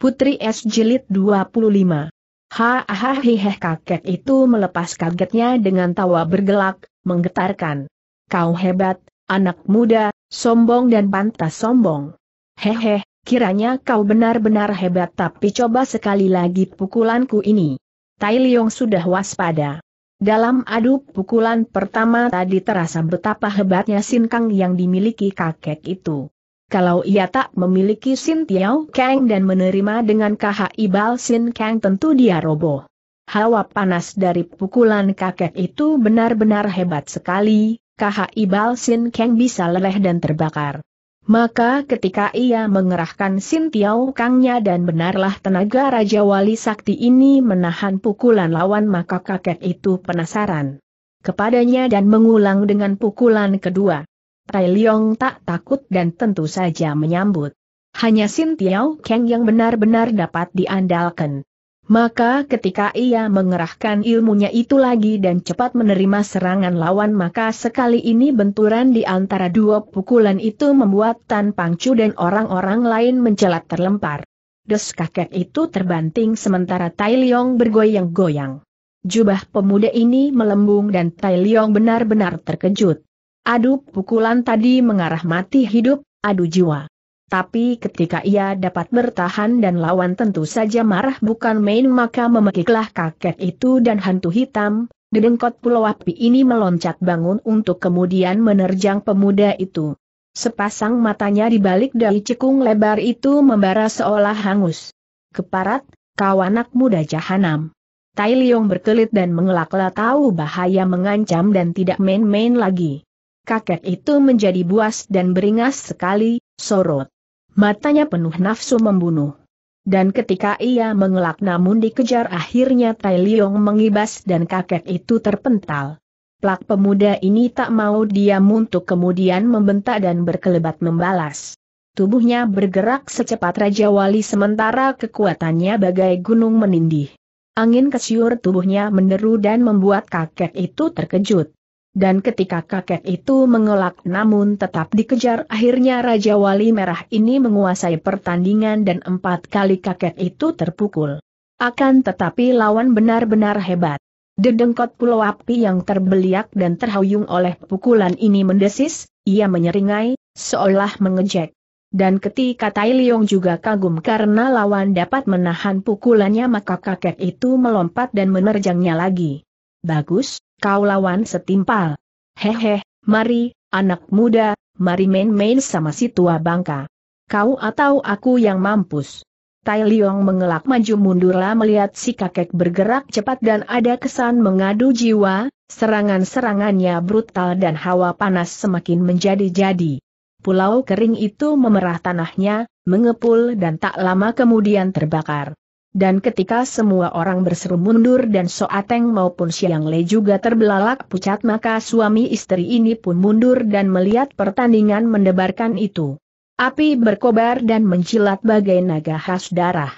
Putri S. Jilid 25 Ha, Hahahiheh kakek itu melepas kagetnya dengan tawa bergelak, menggetarkan. Kau hebat, anak muda, sombong dan pantas sombong. Hehe, kiranya kau benar-benar hebat tapi coba sekali lagi pukulanku ini. Tai Leong sudah waspada. Dalam adu pukulan pertama tadi terasa betapa hebatnya sinkang yang dimiliki kakek itu kalau ia tak memiliki Sin Tiao Kang dan menerima dengan KHI Bal Sin Kang tentu dia roboh. Hawa panas dari pukulan kakek itu benar-benar hebat sekali, KHI Bal Sin Kang bisa leleh dan terbakar. Maka ketika ia mengerahkan Sin Tiao Kangnya dan benarlah tenaga Raja Wali Sakti ini menahan pukulan lawan maka kakek itu penasaran kepadanya dan mengulang dengan pukulan kedua. Tai Leong tak takut dan tentu saja menyambut. Hanya Sin Tiao Kang yang benar-benar dapat diandalkan. Maka ketika ia mengerahkan ilmunya itu lagi dan cepat menerima serangan lawan maka sekali ini benturan di antara dua pukulan itu membuat Tan Pang Chu dan orang-orang lain mencelat terlempar. Des kakek itu terbanting sementara Tai Liong bergoyang-goyang. Jubah pemuda ini melembung dan Tai Liong benar-benar terkejut. Adu pukulan tadi mengarah mati hidup, adu jiwa. Tapi ketika ia dapat bertahan dan lawan tentu saja marah bukan main maka memekiklah kakek itu dan hantu hitam, dedengkot pulau api ini meloncat bangun untuk kemudian menerjang pemuda itu. Sepasang matanya di balik dari cekung lebar itu membara seolah hangus. Keparat, kau anak muda jahanam. Tai Liong berkelit dan mengelak-elak tahu bahaya mengancam dan tidak main-main lagi kakek itu menjadi buas dan beringas sekali, sorot. Matanya penuh nafsu membunuh. Dan ketika ia mengelak namun dikejar akhirnya Tai Liong mengibas dan kakek itu terpental. Plak pemuda ini tak mau dia untuk kemudian membentak dan berkelebat membalas. Tubuhnya bergerak secepat Raja Wali sementara kekuatannya bagai gunung menindih. Angin kesiur tubuhnya meneru dan membuat kakek itu terkejut. Dan ketika kakek itu mengelak namun tetap dikejar akhirnya Raja Wali Merah ini menguasai pertandingan dan empat kali kakek itu terpukul. Akan tetapi lawan benar-benar hebat. Dedengkot pulau api yang terbeliak dan terhuyung oleh pukulan ini mendesis, ia menyeringai, seolah mengejek. Dan ketika Tai Leong juga kagum karena lawan dapat menahan pukulannya maka kakek itu melompat dan menerjangnya lagi. Bagus, kau lawan setimpal. Hehe, mari, anak muda, mari main-main sama si tua bangka. Kau atau aku yang mampus. Tai Liong mengelak maju mundurlah melihat si kakek bergerak cepat dan ada kesan mengadu jiwa, serangan-serangannya brutal dan hawa panas semakin menjadi-jadi. Pulau kering itu memerah tanahnya, mengepul dan tak lama kemudian terbakar. Dan ketika semua orang berseru mundur dan Soateng maupun Siang Le juga terbelalak pucat maka suami istri ini pun mundur dan melihat pertandingan mendebarkan itu. Api berkobar dan mencilat bagai naga khas darah.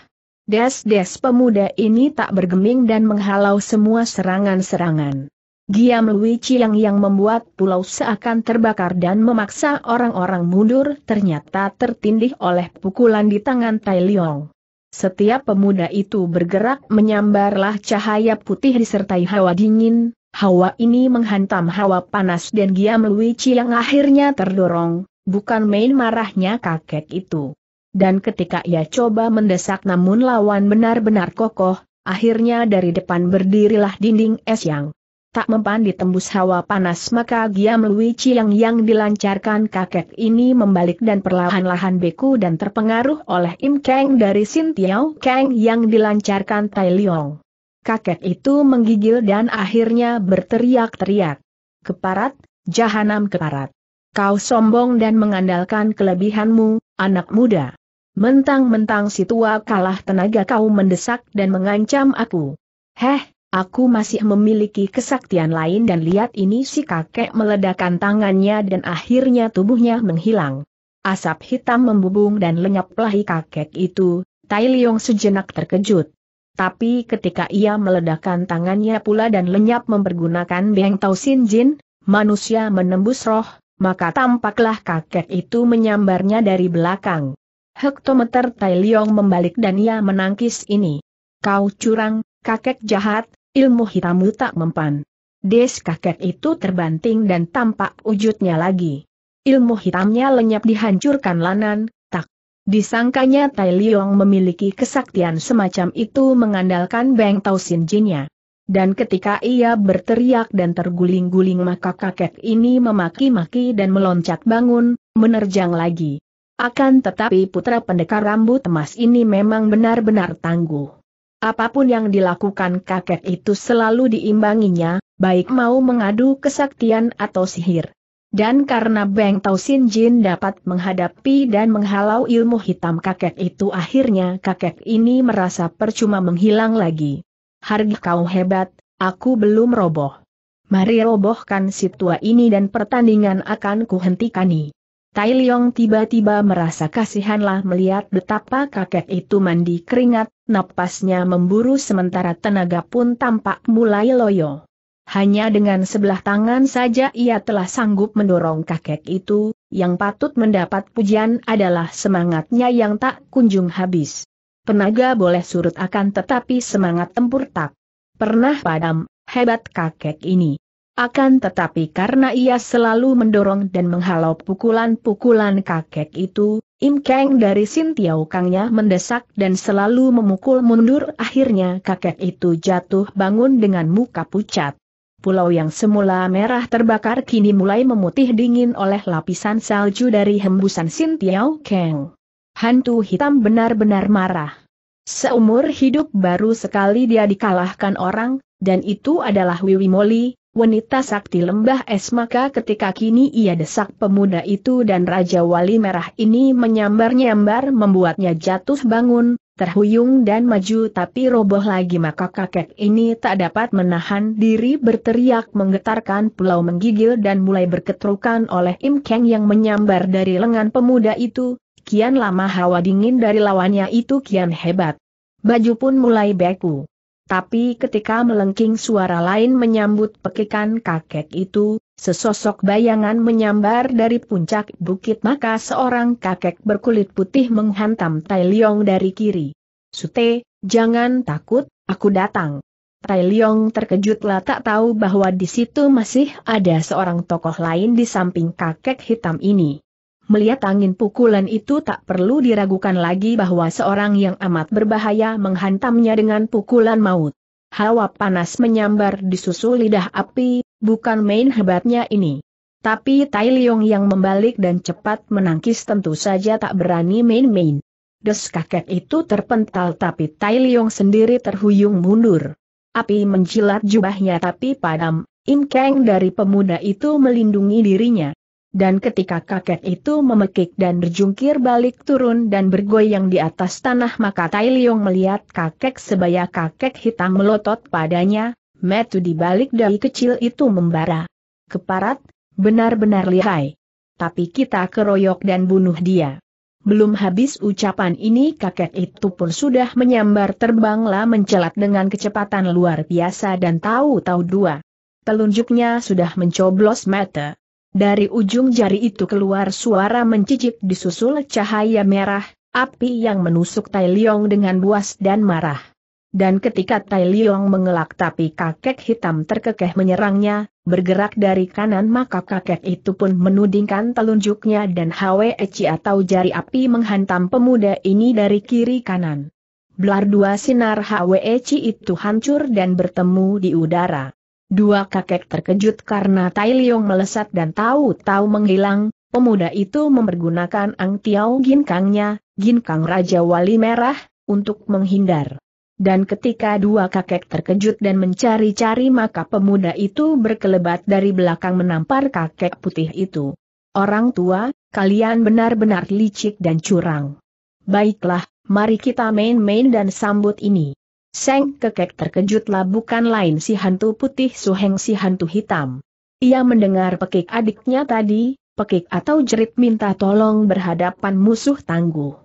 Des-des pemuda ini tak bergeming dan menghalau semua serangan-serangan. Giam Lui Chiang yang membuat pulau seakan terbakar dan memaksa orang-orang mundur ternyata tertindih oleh pukulan di tangan Tai Leong. Setiap pemuda itu bergerak menyambarlah cahaya putih disertai hawa dingin, hawa ini menghantam hawa panas dan Giam Luici yang akhirnya terdorong, bukan main marahnya kakek itu. Dan ketika ia coba mendesak namun lawan benar-benar kokoh, akhirnya dari depan berdirilah dinding es yang tak mempan ditembus hawa panas maka giam Lui Chiang yang dilancarkan kakek ini membalik dan perlahan-lahan beku dan terpengaruh oleh Im Kang dari Sin Tiao Kang yang dilancarkan Tai Leong. Kakek itu menggigil dan akhirnya berteriak-teriak. Keparat, jahanam keparat. Kau sombong dan mengandalkan kelebihanmu, anak muda. Mentang-mentang si tua kalah tenaga kau mendesak dan mengancam aku. Heh, Aku masih memiliki kesaktian lain dan lihat ini si kakek meledakkan tangannya dan akhirnya tubuhnya menghilang. Asap hitam membubung dan lenyap kakek itu, Tai Leong sejenak terkejut. Tapi ketika ia meledakkan tangannya pula dan lenyap mempergunakan Beng Tau Sin Jin, manusia menembus roh, maka tampaklah kakek itu menyambarnya dari belakang. Hektometer Tai Leong membalik dan ia menangkis ini. Kau curang, kakek jahat, ilmu hitammu tak mempan. Des kakek itu terbanting dan tampak wujudnya lagi. Ilmu hitamnya lenyap dihancurkan lanan, tak. Disangkanya Tai Liong memiliki kesaktian semacam itu mengandalkan Beng Tau Sin Jinnya. Dan ketika ia berteriak dan terguling-guling maka kakek ini memaki-maki dan meloncat bangun, menerjang lagi. Akan tetapi putra pendekar rambut emas ini memang benar-benar tangguh. Apapun yang dilakukan kakek itu selalu diimbanginya, baik mau mengadu kesaktian atau sihir. Dan karena Beng Tau Sin Jin dapat menghadapi dan menghalau ilmu hitam kakek itu akhirnya kakek ini merasa percuma menghilang lagi. Harga kau hebat, aku belum roboh. Mari robohkan si ini dan pertandingan akan kuhentikan nih. Tai Liong tiba-tiba merasa kasihanlah melihat betapa kakek itu mandi keringat, napasnya memburu sementara tenaga pun tampak mulai loyo. Hanya dengan sebelah tangan saja ia telah sanggup mendorong kakek itu, yang patut mendapat pujian adalah semangatnya yang tak kunjung habis. Penaga boleh surut akan tetapi semangat tempur tak pernah padam, hebat kakek ini. Akan tetapi karena ia selalu mendorong dan menghalau pukulan-pukulan kakek itu, Im Kang dari Sin Kangnya mendesak dan selalu memukul mundur akhirnya kakek itu jatuh bangun dengan muka pucat. Pulau yang semula merah terbakar kini mulai memutih dingin oleh lapisan salju dari hembusan Sin Kang. Hantu hitam benar-benar marah. Seumur hidup baru sekali dia dikalahkan orang, dan itu adalah Wiwi Moli, wanita sakti lembah es maka ketika kini ia desak pemuda itu dan Raja Wali Merah ini menyambar-nyambar membuatnya jatuh bangun, terhuyung dan maju tapi roboh lagi maka kakek ini tak dapat menahan diri berteriak menggetarkan pulau menggigil dan mulai berketrukan oleh Im Kang yang menyambar dari lengan pemuda itu, kian lama hawa dingin dari lawannya itu kian hebat. Baju pun mulai beku. Tapi ketika melengking suara lain menyambut pekikan kakek itu, sesosok bayangan menyambar dari puncak bukit maka seorang kakek berkulit putih menghantam Tai Liong dari kiri. Sute, jangan takut, aku datang. Tai Liong terkejutlah tak tahu bahwa di situ masih ada seorang tokoh lain di samping kakek hitam ini. Melihat angin pukulan itu tak perlu diragukan lagi bahwa seorang yang amat berbahaya menghantamnya dengan pukulan maut. Hawa panas menyambar di susu lidah api, bukan main hebatnya ini. Tapi Tai Leong yang membalik dan cepat menangkis tentu saja tak berani main-main. Des kakek itu terpental tapi Tai Leong sendiri terhuyung mundur. Api menjilat jubahnya tapi padam, Im Kang dari pemuda itu melindungi dirinya dan ketika kakek itu memekik dan berjungkir balik turun dan bergoyang di atas tanah maka Tai Liong melihat kakek sebaya kakek hitam melotot padanya, metu di balik dari kecil itu membara. Keparat, benar-benar lihai. Tapi kita keroyok dan bunuh dia. Belum habis ucapan ini kakek itu pun sudah menyambar terbanglah mencelat dengan kecepatan luar biasa dan tahu-tahu dua. Telunjuknya sudah mencoblos mata. Dari ujung jari itu keluar suara mencicik disusul cahaya merah, api yang menusuk Tai Liong dengan buas dan marah. Dan ketika Tai Liong mengelak tapi kakek hitam terkekeh menyerangnya, bergerak dari kanan maka kakek itu pun menudingkan telunjuknya dan Hwe Eci atau jari api menghantam pemuda ini dari kiri kanan. Blar dua sinar Hwe Eci itu hancur dan bertemu di udara. Dua kakek terkejut karena Tai Liong melesat dan tahu-tahu menghilang, pemuda itu mempergunakan Ang Tiao Ginkangnya, Ginkang Raja Wali Merah, untuk menghindar. Dan ketika dua kakek terkejut dan mencari-cari maka pemuda itu berkelebat dari belakang menampar kakek putih itu. Orang tua, kalian benar-benar licik dan curang. Baiklah, mari kita main-main dan sambut ini. Seng Kekek terkejutlah bukan lain si hantu putih Suheng si hantu hitam. Ia mendengar pekik adiknya tadi, pekik atau jerit minta tolong berhadapan musuh tangguh.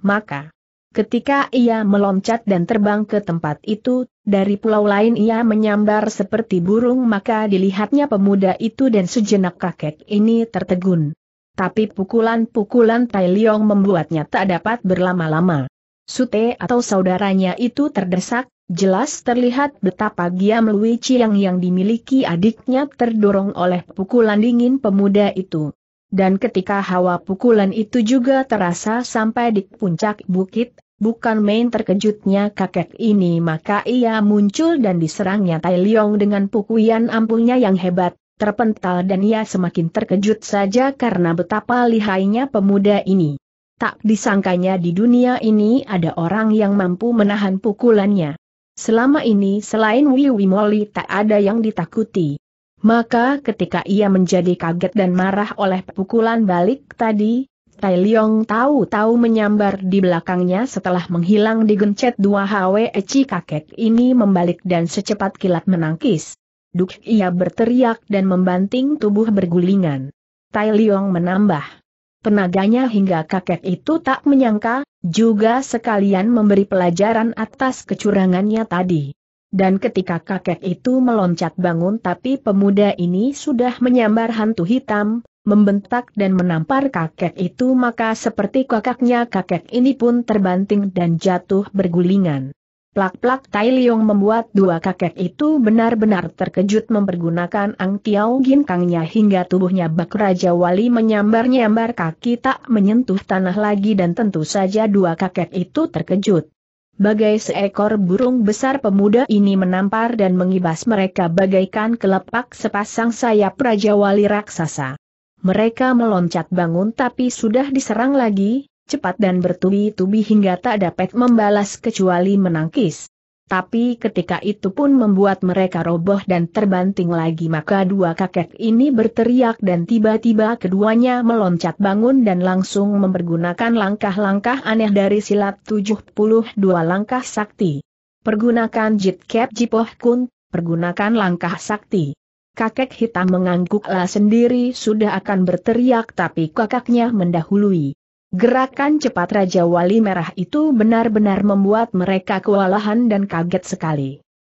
Maka, ketika ia meloncat dan terbang ke tempat itu, dari pulau lain ia menyambar seperti burung maka dilihatnya pemuda itu dan sejenak kakek ini tertegun. Tapi pukulan-pukulan Tai Leong membuatnya tak dapat berlama-lama. Sute atau saudaranya itu terdesak, jelas terlihat betapa Giam Lui Chiang yang dimiliki adiknya terdorong oleh pukulan dingin pemuda itu. Dan ketika hawa pukulan itu juga terasa sampai di puncak bukit, bukan main terkejutnya kakek ini maka ia muncul dan diserangnya Tai Leong dengan pukulan ampuhnya yang hebat, terpental dan ia semakin terkejut saja karena betapa lihainya pemuda ini. Tak disangkanya di dunia ini ada orang yang mampu menahan pukulannya. Selama ini selain Wiwi Moli tak ada yang ditakuti. Maka ketika ia menjadi kaget dan marah oleh pukulan balik tadi, Tai Leong tahu-tahu menyambar di belakangnya setelah menghilang di gencet dua Hwe Eci kakek ini membalik dan secepat kilat menangkis. Duk ia berteriak dan membanting tubuh bergulingan. Tai Leong menambah. Penaganya hingga kakek itu tak menyangka, juga sekalian memberi pelajaran atas kecurangannya tadi. Dan ketika kakek itu meloncat bangun tapi pemuda ini sudah menyambar hantu hitam, membentak dan menampar kakek itu maka seperti kakaknya kakek ini pun terbanting dan jatuh bergulingan. Plak-plak Tai Liong membuat dua kakek itu benar-benar terkejut mempergunakan Ang Tiao Ginkangnya hingga tubuhnya bak Raja Wali menyambar-nyambar kaki tak menyentuh tanah lagi dan tentu saja dua kakek itu terkejut. Bagai seekor burung besar pemuda ini menampar dan mengibas mereka bagaikan kelepak sepasang sayap Raja Wali Raksasa. Mereka meloncat bangun tapi sudah diserang lagi, cepat dan bertubi-tubi hingga tak dapat membalas kecuali menangkis. Tapi ketika itu pun membuat mereka roboh dan terbanting lagi maka dua kakek ini berteriak dan tiba-tiba keduanya meloncat bangun dan langsung mempergunakan langkah-langkah aneh dari silat 72 langkah sakti. Pergunakan jit kep jipoh kun, pergunakan langkah sakti. Kakek hitam mengangguklah sendiri sudah akan berteriak tapi kakaknya mendahului. Gerakan cepat Raja Wali Merah itu benar-benar membuat mereka kewalahan dan kaget sekali.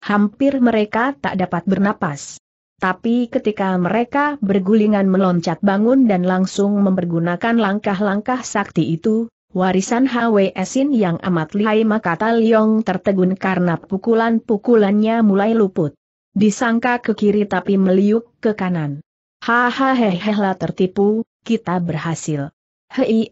Hampir mereka tak dapat bernapas. Tapi ketika mereka bergulingan meloncat bangun dan langsung mempergunakan langkah-langkah sakti itu, warisan HWSin yang amat lihai Makata Liong tertegun karena pukulan-pukulannya mulai luput. Disangka ke kiri tapi meliuk ke kanan. Hahaha tertipu, kita berhasil. Hei,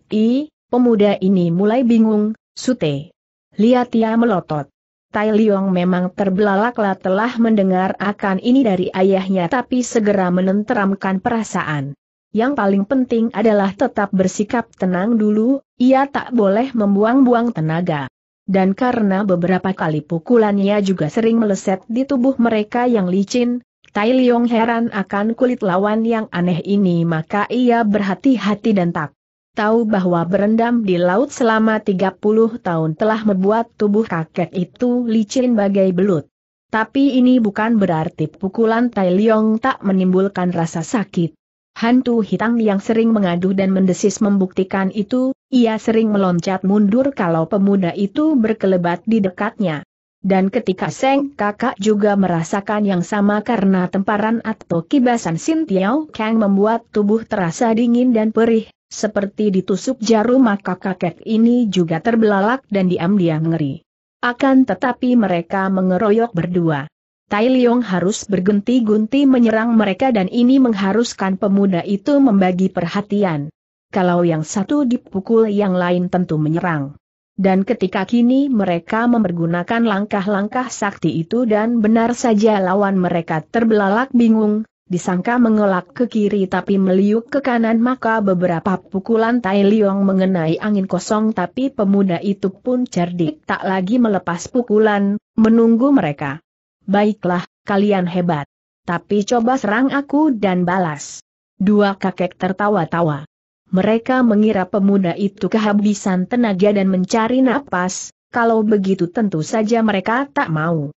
pemuda ini mulai bingung, Sute. Lihat ia melotot. Tai Liong memang terbelalaklah telah mendengar akan ini dari ayahnya tapi segera menenteramkan perasaan. Yang paling penting adalah tetap bersikap tenang dulu, ia tak boleh membuang-buang tenaga dan karena beberapa kali pukulannya juga sering meleset di tubuh mereka yang licin, Tai Liong heran akan kulit lawan yang aneh ini maka ia berhati-hati dan tak tahu bahwa berendam di laut selama 30 tahun telah membuat tubuh kakek itu licin bagai belut. Tapi ini bukan berarti pukulan Tai Leong tak menimbulkan rasa sakit. Hantu hitam yang sering mengaduh dan mendesis membuktikan itu, ia sering meloncat mundur kalau pemuda itu berkelebat di dekatnya. Dan ketika Seng kakak juga merasakan yang sama karena temparan atau kibasan Sintiao Kang membuat tubuh terasa dingin dan perih, seperti ditusuk jarum maka kakek ini juga terbelalak dan diam-diam ngeri. Akan tetapi mereka mengeroyok berdua. Tai Leong harus bergenti gunti menyerang mereka dan ini mengharuskan pemuda itu membagi perhatian. Kalau yang satu dipukul yang lain tentu menyerang. Dan ketika kini mereka mempergunakan langkah-langkah sakti itu dan benar saja lawan mereka terbelalak bingung, disangka mengelak ke kiri tapi meliuk ke kanan maka beberapa pukulan Tai Liong mengenai angin kosong tapi pemuda itu pun cerdik tak lagi melepas pukulan, menunggu mereka. Baiklah, kalian hebat. Tapi coba serang aku dan balas. Dua kakek tertawa-tawa. Mereka mengira pemuda itu kehabisan tenaga dan mencari napas, kalau begitu tentu saja mereka tak mau.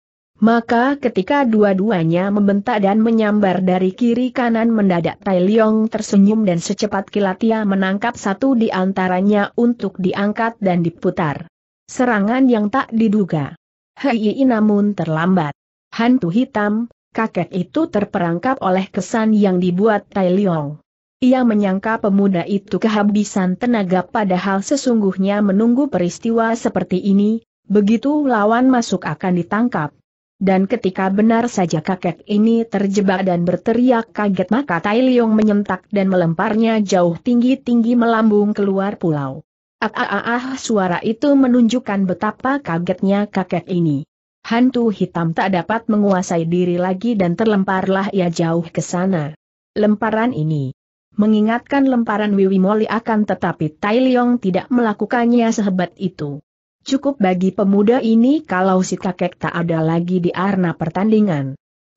Maka ketika dua-duanya membentak dan menyambar dari kiri kanan mendadak Tai Leong tersenyum dan secepat kilat ia menangkap satu di antaranya untuk diangkat dan diputar. Serangan yang tak diduga. Hei namun terlambat. Hantu hitam, kakek itu terperangkap oleh kesan yang dibuat Tai Leong. Ia menyangka pemuda itu kehabisan tenaga padahal sesungguhnya menunggu peristiwa seperti ini, begitu lawan masuk akan ditangkap. Dan ketika benar saja kakek ini terjebak dan berteriak kaget maka Tai Liong menyentak dan melemparnya jauh tinggi-tinggi melambung keluar pulau. Ah, ah, ah, ah, suara itu menunjukkan betapa kagetnya kakek ini. Hantu hitam tak dapat menguasai diri lagi dan terlemparlah ia jauh ke sana. Lemparan ini mengingatkan lemparan Wiwi Moli akan tetapi Tai Liong tidak melakukannya sehebat itu. Cukup bagi pemuda ini kalau si kakek tak ada lagi di arena pertandingan.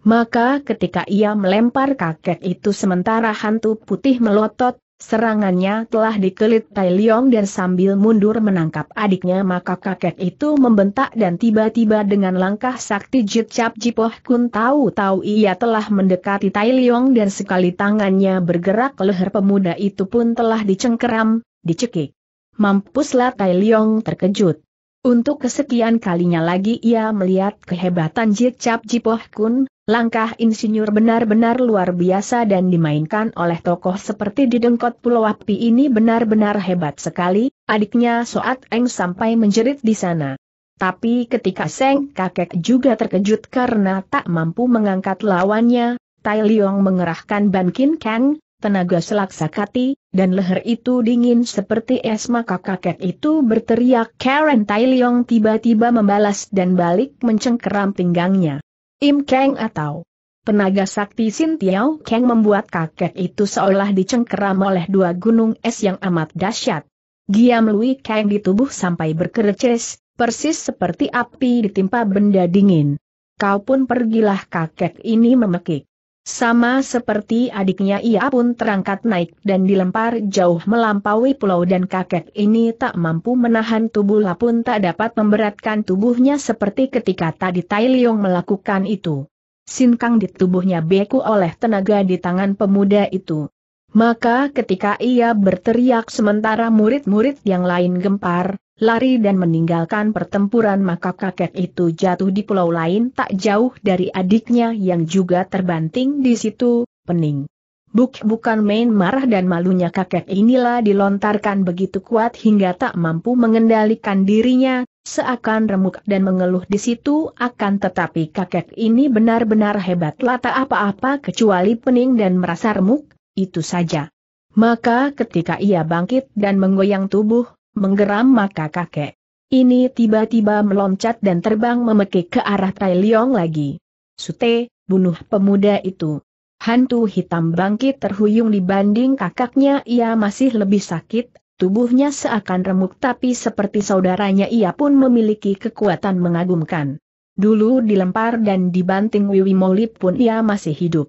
Maka ketika ia melempar kakek itu sementara hantu putih melotot, serangannya telah dikelit Tai Leong dan sambil mundur menangkap adiknya maka kakek itu membentak dan tiba-tiba dengan langkah sakti Jit Cap Jipoh Kun tahu-tahu ia telah mendekati Tai Leong dan sekali tangannya bergerak leher pemuda itu pun telah dicengkeram, dicekik. Mampuslah Tai Leong terkejut. Untuk kesekian kalinya lagi ia melihat kehebatan Jicap Jipoh Kun, langkah insinyur benar-benar luar biasa dan dimainkan oleh tokoh seperti di Dengkot Pulau Api ini benar-benar hebat sekali, adiknya Soat Eng sampai menjerit di sana. Tapi ketika Seng kakek juga terkejut karena tak mampu mengangkat lawannya, Tai Liong mengerahkan Ban Kin Kang, tenaga selaksakati, dan leher itu dingin seperti es maka kakek itu berteriak Karen Tai Leong tiba-tiba membalas dan balik mencengkeram pinggangnya. Im Kang atau Penaga sakti Sin Tiao Kang membuat kakek itu seolah dicengkeram oleh dua gunung es yang amat dahsyat. Giam Lui Kang di tubuh sampai berkereces, persis seperti api ditimpa benda dingin. Kau pun pergilah kakek ini memekik. Sama seperti adiknya ia pun terangkat naik dan dilempar jauh melampaui pulau dan kakek ini tak mampu menahan tubuh pun tak dapat memberatkan tubuhnya seperti ketika tadi Tai Liong melakukan itu. Sinkang di tubuhnya beku oleh tenaga di tangan pemuda itu. Maka ketika ia berteriak sementara murid-murid yang lain gempar, lari dan meninggalkan pertempuran maka kakek itu jatuh di pulau lain tak jauh dari adiknya yang juga terbanting di situ, pening. Buk bukan main marah dan malunya kakek inilah dilontarkan begitu kuat hingga tak mampu mengendalikan dirinya, seakan remuk dan mengeluh di situ akan tetapi kakek ini benar-benar hebat lata apa-apa kecuali pening dan merasa remuk, itu saja. Maka ketika ia bangkit dan menggoyang tubuh, Menggeram maka kakek. Ini tiba-tiba meloncat dan terbang memekik ke arah Tai Leong lagi. Sute, bunuh pemuda itu. Hantu hitam bangkit terhuyung dibanding kakaknya ia masih lebih sakit, tubuhnya seakan remuk tapi seperti saudaranya ia pun memiliki kekuatan mengagumkan. Dulu dilempar dan dibanting Wiwi Molip pun ia masih hidup.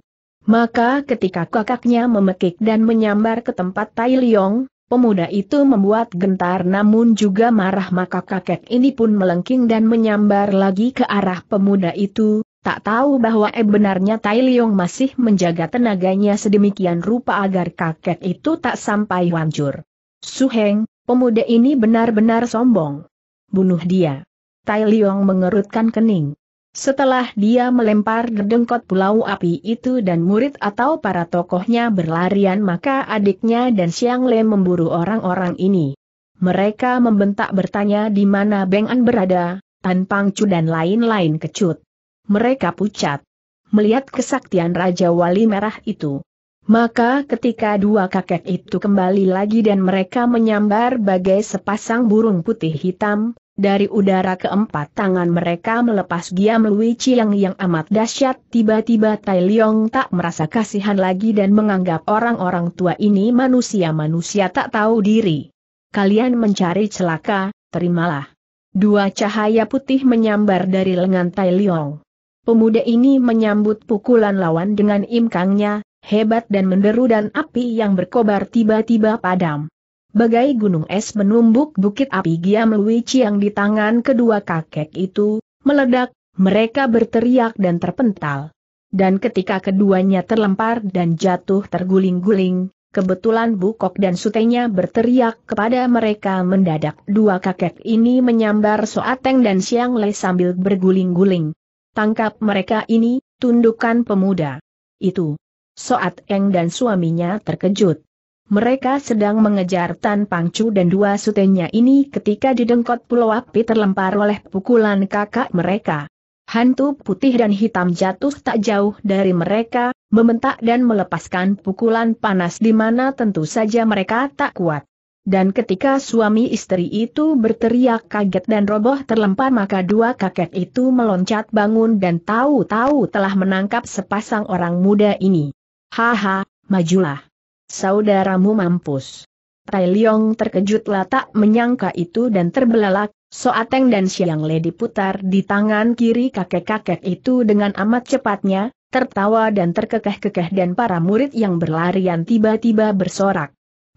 Maka ketika kakaknya memekik dan menyambar ke tempat Tai Leong, Pemuda itu membuat gentar namun juga marah maka kakek ini pun melengking dan menyambar lagi ke arah pemuda itu, tak tahu bahwa ebenarnya eh, Tai Leong masih menjaga tenaganya sedemikian rupa agar kakek itu tak sampai hancur. Suheng, pemuda ini benar-benar sombong. Bunuh dia. Tai Leong mengerutkan kening. Setelah dia melempar gedengkot pulau api itu dan murid atau para tokohnya berlarian maka adiknya dan Siang Le memburu orang-orang ini. Mereka membentak bertanya di mana Beng An berada, Tan Pangcu dan lain-lain kecut. Mereka pucat. Melihat kesaktian Raja Wali Merah itu. Maka ketika dua kakek itu kembali lagi dan mereka menyambar bagai sepasang burung putih hitam, dari udara keempat tangan mereka melepas giam Lui Chiang yang amat dahsyat. Tiba-tiba Tai Leong tak merasa kasihan lagi dan menganggap orang-orang tua ini manusia-manusia tak tahu diri. Kalian mencari celaka, terimalah. Dua cahaya putih menyambar dari lengan Tai Leong. Pemuda ini menyambut pukulan lawan dengan imkangnya, hebat dan menderu dan api yang berkobar tiba-tiba padam bagai gunung es menumbuk bukit api Giam Lui yang di tangan kedua kakek itu, meledak, mereka berteriak dan terpental. Dan ketika keduanya terlempar dan jatuh terguling-guling, kebetulan Bukok dan sutenya berteriak kepada mereka mendadak dua kakek ini menyambar Soateng dan Siang Le sambil berguling-guling. Tangkap mereka ini, tundukkan pemuda. Itu. Soateng dan suaminya terkejut. Mereka sedang mengejar Tan Pangcu dan dua sutenya ini ketika didengkot pulau api terlempar oleh pukulan kakak mereka. Hantu putih dan hitam jatuh tak jauh dari mereka, membentak dan melepaskan pukulan panas di mana tentu saja mereka tak kuat. Dan ketika suami istri itu berteriak kaget dan roboh terlempar maka dua kakek itu meloncat bangun dan tahu-tahu telah menangkap sepasang orang muda ini. Haha, majulah. Saudaramu mampus. Tai terkejut terkejutlah tak menyangka itu dan terbelalak, Soateng dan Siang Le putar di tangan kiri kakek-kakek itu dengan amat cepatnya, tertawa dan terkekeh-kekeh dan para murid yang berlarian tiba-tiba bersorak.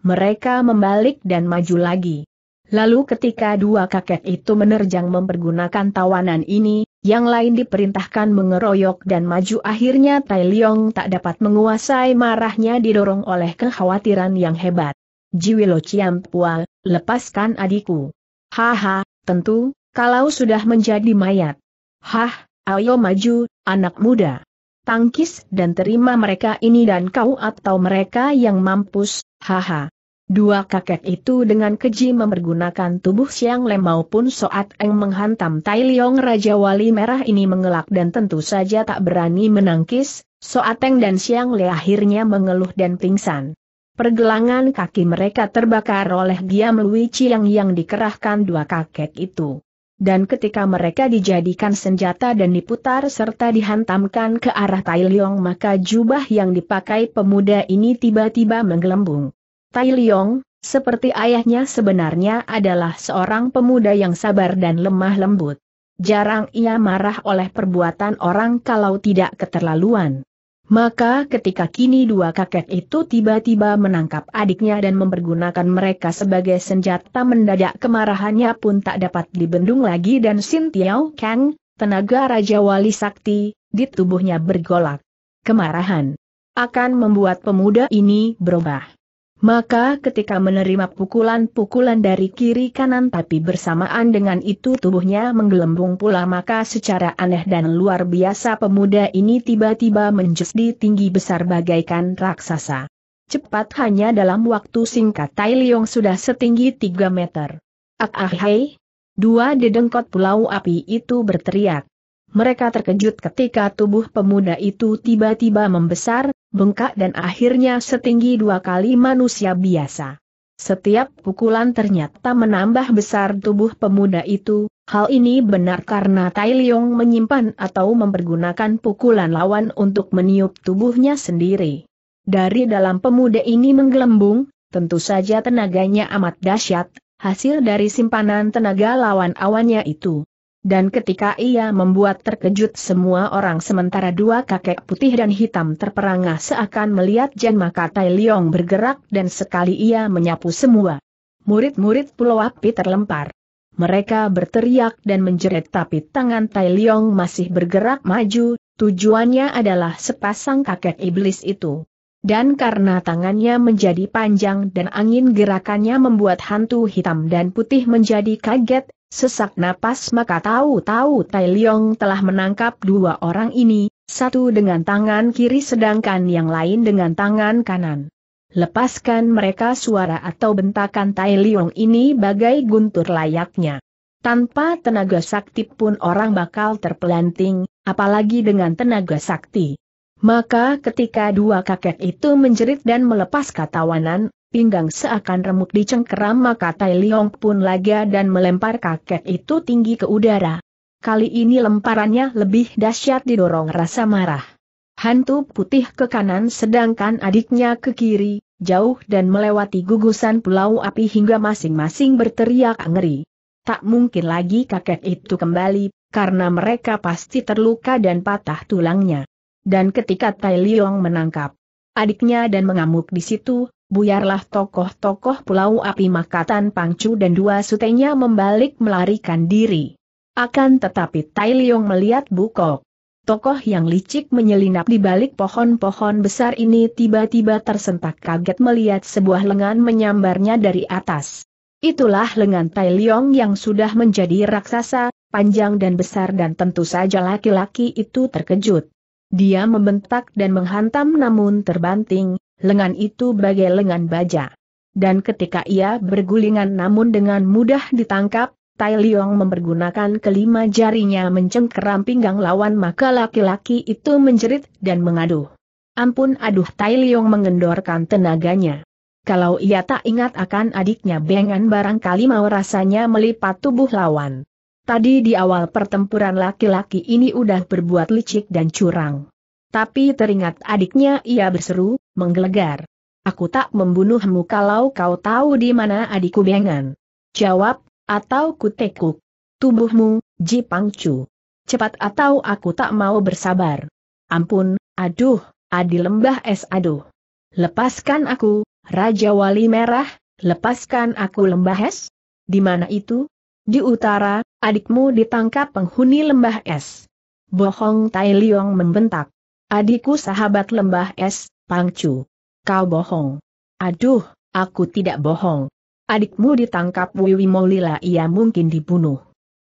Mereka membalik dan maju lagi. Lalu ketika dua kakek itu menerjang mempergunakan tawanan ini, yang lain diperintahkan mengeroyok dan maju akhirnya Tai Leong tak dapat menguasai marahnya didorong oleh kekhawatiran yang hebat. Jiwilo Pua, lepaskan adikku. Haha, tentu, kalau sudah menjadi mayat. Hah, ayo maju, anak muda. Tangkis dan terima mereka ini dan kau atau mereka yang mampus, haha. Dua kakek itu dengan keji mempergunakan tubuh Siang Lem maupun Soat Eng menghantam Tai Liong Raja Wali Merah ini mengelak dan tentu saja tak berani menangkis, Soat Eng dan Siang Le akhirnya mengeluh dan pingsan. Pergelangan kaki mereka terbakar oleh Giam Lui Chiang yang dikerahkan dua kakek itu dan ketika mereka dijadikan senjata dan diputar serta dihantamkan ke arah Tai Liong maka jubah yang dipakai pemuda ini tiba-tiba menggelembung. Tai Liong, seperti ayahnya sebenarnya adalah seorang pemuda yang sabar dan lemah lembut. Jarang ia marah oleh perbuatan orang kalau tidak keterlaluan. Maka ketika kini dua kakek itu tiba-tiba menangkap adiknya dan mempergunakan mereka sebagai senjata mendadak kemarahannya pun tak dapat dibendung lagi dan Sin Tiao Kang, tenaga Raja Wali Sakti, di tubuhnya bergolak. Kemarahan akan membuat pemuda ini berubah. Maka ketika menerima pukulan-pukulan dari kiri kanan tapi bersamaan dengan itu tubuhnya menggelembung pula maka secara aneh dan luar biasa pemuda ini tiba-tiba menjesdi tinggi besar bagaikan raksasa. Cepat hanya dalam waktu singkat Tai Leong sudah setinggi 3 meter. Ah ah hei! Dua dedengkot pulau api itu berteriak. Mereka terkejut ketika tubuh pemuda itu tiba-tiba membesar, bengkak dan akhirnya setinggi dua kali manusia biasa. Setiap pukulan ternyata menambah besar tubuh pemuda itu, hal ini benar karena Tai Leong menyimpan atau mempergunakan pukulan lawan untuk meniup tubuhnya sendiri. Dari dalam pemuda ini menggelembung, tentu saja tenaganya amat dahsyat, hasil dari simpanan tenaga lawan awannya itu dan ketika ia membuat terkejut semua orang sementara dua kakek putih dan hitam terperangah seakan melihat Jen maka Tai Leong bergerak dan sekali ia menyapu semua. Murid-murid Pulau Api terlempar. Mereka berteriak dan menjerit tapi tangan Tai Leong masih bergerak maju, tujuannya adalah sepasang kakek iblis itu dan karena tangannya menjadi panjang dan angin gerakannya membuat hantu hitam dan putih menjadi kaget, sesak napas maka tahu-tahu Tai Leong telah menangkap dua orang ini, satu dengan tangan kiri sedangkan yang lain dengan tangan kanan. Lepaskan mereka suara atau bentakan Tai Leong ini bagai guntur layaknya. Tanpa tenaga sakti pun orang bakal terpelanting, apalagi dengan tenaga sakti. Maka ketika dua kakek itu menjerit dan melepas katawanan, pinggang seakan remuk dicengkeram maka Tai Liong pun laga dan melempar kakek itu tinggi ke udara. Kali ini lemparannya lebih dahsyat didorong rasa marah. Hantu putih ke kanan sedangkan adiknya ke kiri, jauh dan melewati gugusan pulau api hingga masing-masing berteriak ngeri. Tak mungkin lagi kakek itu kembali, karena mereka pasti terluka dan patah tulangnya. Dan ketika Tai Liong menangkap adiknya dan mengamuk di situ, buyarlah tokoh-tokoh Pulau Api Makatan Pangcu dan dua sutenya membalik melarikan diri. Akan tetapi Tai Liong melihat Bukok. Tokoh yang licik menyelinap di balik pohon-pohon besar ini tiba-tiba tersentak kaget melihat sebuah lengan menyambarnya dari atas. Itulah lengan Tai Liong yang sudah menjadi raksasa, panjang dan besar dan tentu saja laki-laki itu terkejut. Dia membentak dan menghantam namun terbanting, lengan itu bagai lengan baja. Dan ketika ia bergulingan namun dengan mudah ditangkap, Tai Liong mempergunakan kelima jarinya mencengkeram pinggang lawan maka laki-laki itu menjerit dan mengaduh. Ampun aduh Tai Liong mengendorkan tenaganya. Kalau ia tak ingat akan adiknya Bengan barangkali mau rasanya melipat tubuh lawan. Tadi di awal pertempuran laki-laki ini udah berbuat licik dan curang. Tapi teringat adiknya ia berseru, menggelegar. Aku tak membunuhmu kalau kau tahu di mana adikku bengan. Jawab, atau kutekuk. Tubuhmu, Ji Pangcu. Cepat atau aku tak mau bersabar. Ampun, aduh, adi lembah es aduh. Lepaskan aku, Raja Wali Merah, lepaskan aku lembah es? Di mana itu? Di utara, adikmu ditangkap penghuni lembah es. Bohong Tai Liong membentak. Adikku sahabat lembah es, Pangcu. Kau bohong. Aduh, aku tidak bohong. Adikmu ditangkap Wiwi Maulila ia mungkin dibunuh.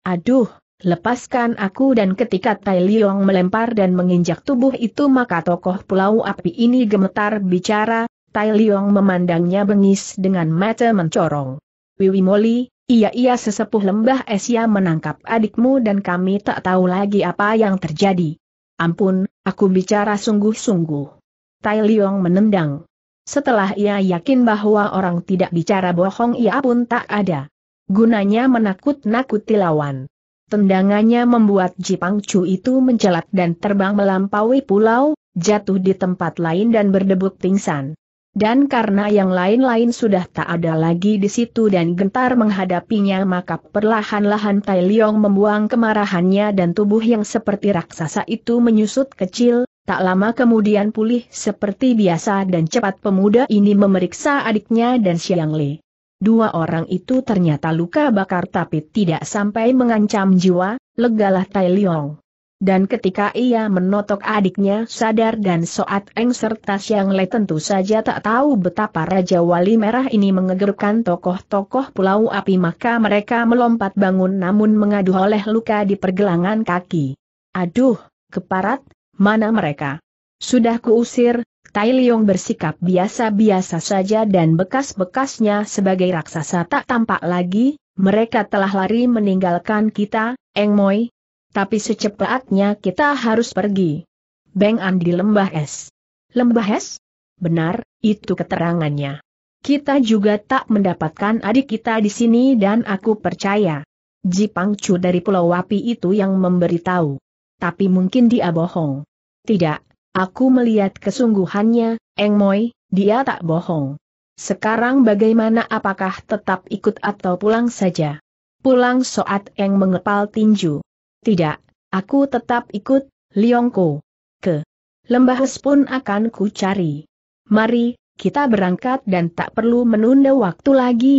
Aduh, lepaskan aku dan ketika Tai Liong melempar dan menginjak tubuh itu maka tokoh pulau api ini gemetar bicara, Tai Liong memandangnya bengis dengan mata mencorong. Wiwi Moli, Iya-iya sesepuh lembah Asia menangkap adikmu dan kami tak tahu lagi apa yang terjadi. Ampun, aku bicara sungguh-sungguh. Tai Liong menendang. Setelah ia yakin bahwa orang tidak bicara bohong ia pun tak ada. Gunanya menakut-nakuti lawan. Tendangannya membuat Jipang Chu itu mencelat dan terbang melampaui pulau, jatuh di tempat lain dan berdebuk pingsan. Dan karena yang lain-lain sudah tak ada lagi di situ dan gentar menghadapinya maka perlahan-lahan Tai Leong membuang kemarahannya dan tubuh yang seperti raksasa itu menyusut kecil, tak lama kemudian pulih seperti biasa dan cepat pemuda ini memeriksa adiknya dan Xiang Li. Dua orang itu ternyata luka bakar tapi tidak sampai mengancam jiwa, legalah Tai Leong. Dan ketika ia menotok adiknya sadar dan soat eng serta Siang Le tentu saja tak tahu betapa Raja Wali Merah ini mengegerkan tokoh-tokoh Pulau Api maka mereka melompat bangun namun mengaduh oleh luka di pergelangan kaki. Aduh, keparat, mana mereka? Sudah kuusir, Tai Leong bersikap biasa-biasa saja dan bekas-bekasnya sebagai raksasa tak tampak lagi, mereka telah lari meninggalkan kita, Eng Moi, tapi secepatnya kita harus pergi. Beng An di Lembah Es. Lembah Es? Benar, itu keterangannya. Kita juga tak mendapatkan adik kita di sini dan aku percaya. Ji Chu dari Pulau Wapi itu yang memberitahu. Tapi mungkin dia bohong. Tidak, aku melihat kesungguhannya, Eng Moi, dia tak bohong. Sekarang bagaimana apakah tetap ikut atau pulang saja? Pulang Soat Eng mengepal tinju. Tidak, aku tetap ikut, Liongko. Ke Lembahus pun akan ku cari. Mari, kita berangkat dan tak perlu menunda waktu lagi.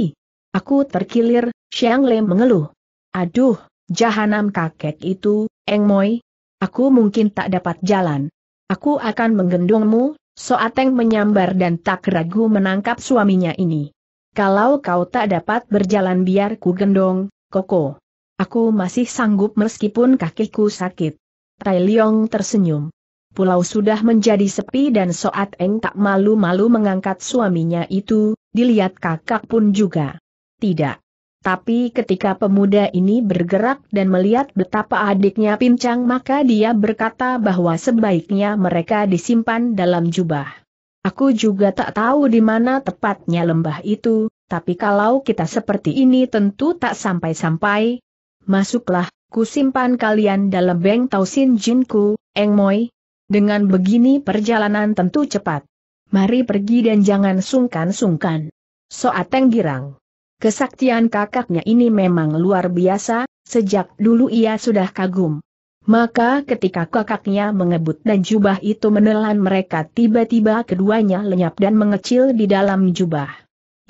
Aku terkilir, Xiang Le mengeluh. Aduh, jahanam kakek itu, Eng Moi. Aku mungkin tak dapat jalan. Aku akan menggendongmu, Soateng menyambar dan tak ragu menangkap suaminya ini. Kalau kau tak dapat berjalan biar ku gendong, Koko. Aku masih sanggup meskipun kakiku sakit. Tai Liong tersenyum. Pulau sudah menjadi sepi dan Soat Eng tak malu-malu mengangkat suaminya itu, dilihat kakak pun juga. Tidak. Tapi ketika pemuda ini bergerak dan melihat betapa adiknya pincang maka dia berkata bahwa sebaiknya mereka disimpan dalam jubah. Aku juga tak tahu di mana tepatnya lembah itu, tapi kalau kita seperti ini tentu tak sampai-sampai, masuklah, ku simpan kalian dalam Beng Tau Sin Jinku, Eng Moi. Dengan begini perjalanan tentu cepat. Mari pergi dan jangan sungkan-sungkan. Soateng girang. Kesaktian kakaknya ini memang luar biasa, sejak dulu ia sudah kagum. Maka ketika kakaknya mengebut dan jubah itu menelan mereka tiba-tiba keduanya lenyap dan mengecil di dalam jubah.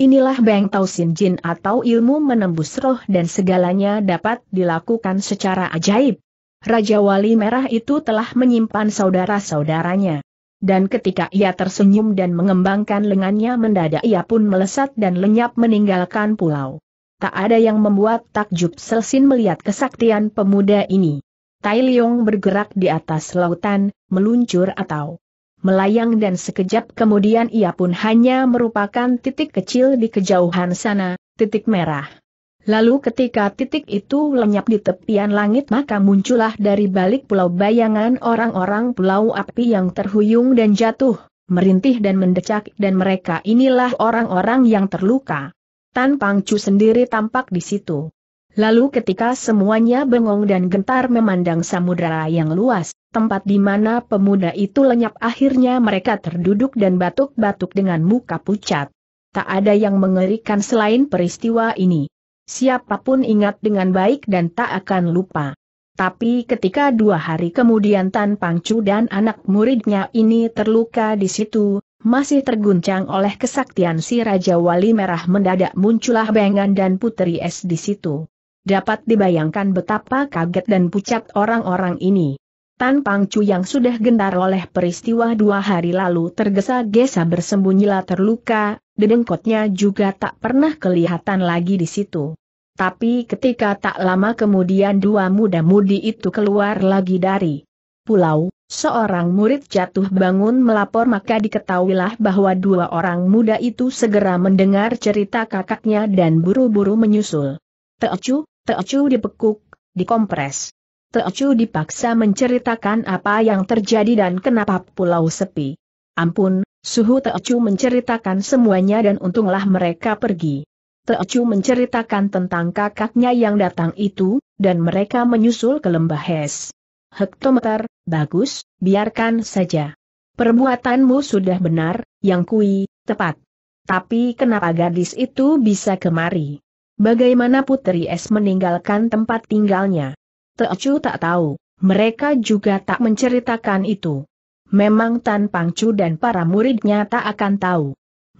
Inilah Beng Tau Sin Jin atau ilmu menembus roh dan segalanya dapat dilakukan secara ajaib. Raja Wali Merah itu telah menyimpan saudara-saudaranya. Dan ketika ia tersenyum dan mengembangkan lengannya mendadak ia pun melesat dan lenyap meninggalkan pulau. Tak ada yang membuat takjub Selsin melihat kesaktian pemuda ini. Tai Leong bergerak di atas lautan, meluncur atau melayang dan sekejap kemudian ia pun hanya merupakan titik kecil di kejauhan sana, titik merah. Lalu ketika titik itu lenyap di tepian langit maka muncullah dari balik pulau bayangan orang-orang pulau api yang terhuyung dan jatuh, merintih dan mendecak dan mereka inilah orang-orang yang terluka. Tan Pangcu sendiri tampak di situ. Lalu ketika semuanya bengong dan gentar memandang samudera yang luas, tempat di mana pemuda itu lenyap akhirnya mereka terduduk dan batuk-batuk dengan muka pucat. Tak ada yang mengerikan selain peristiwa ini. Siapapun ingat dengan baik dan tak akan lupa. Tapi ketika dua hari kemudian Tan Pangcu dan anak muridnya ini terluka di situ, masih terguncang oleh kesaktian si Raja Wali Merah mendadak muncullah Bengan dan Putri Es di situ. Dapat dibayangkan betapa kaget dan pucat orang-orang ini. Tan Pangcu yang sudah gentar oleh peristiwa dua hari lalu tergesa-gesa bersembunyilah terluka, dedengkotnya juga tak pernah kelihatan lagi di situ. Tapi ketika tak lama kemudian dua muda-mudi itu keluar lagi dari pulau, seorang murid jatuh bangun melapor maka diketahuilah bahwa dua orang muda itu segera mendengar cerita kakaknya dan buru-buru menyusul. Teocu, Teocu dipekuk, dikompres. Teocu dipaksa menceritakan apa yang terjadi dan kenapa pulau sepi. Ampun, Suhu Teocu menceritakan semuanya dan untunglah mereka pergi. Teocu menceritakan tentang kakaknya yang datang itu, dan mereka menyusul ke lembah Hes. Hektometer, bagus, biarkan saja. Perbuatanmu sudah benar, yang kui, tepat. Tapi kenapa gadis itu bisa kemari? bagaimana Putri Es meninggalkan tempat tinggalnya. Teocu tak tahu, mereka juga tak menceritakan itu. Memang Tan Pangcu dan para muridnya tak akan tahu.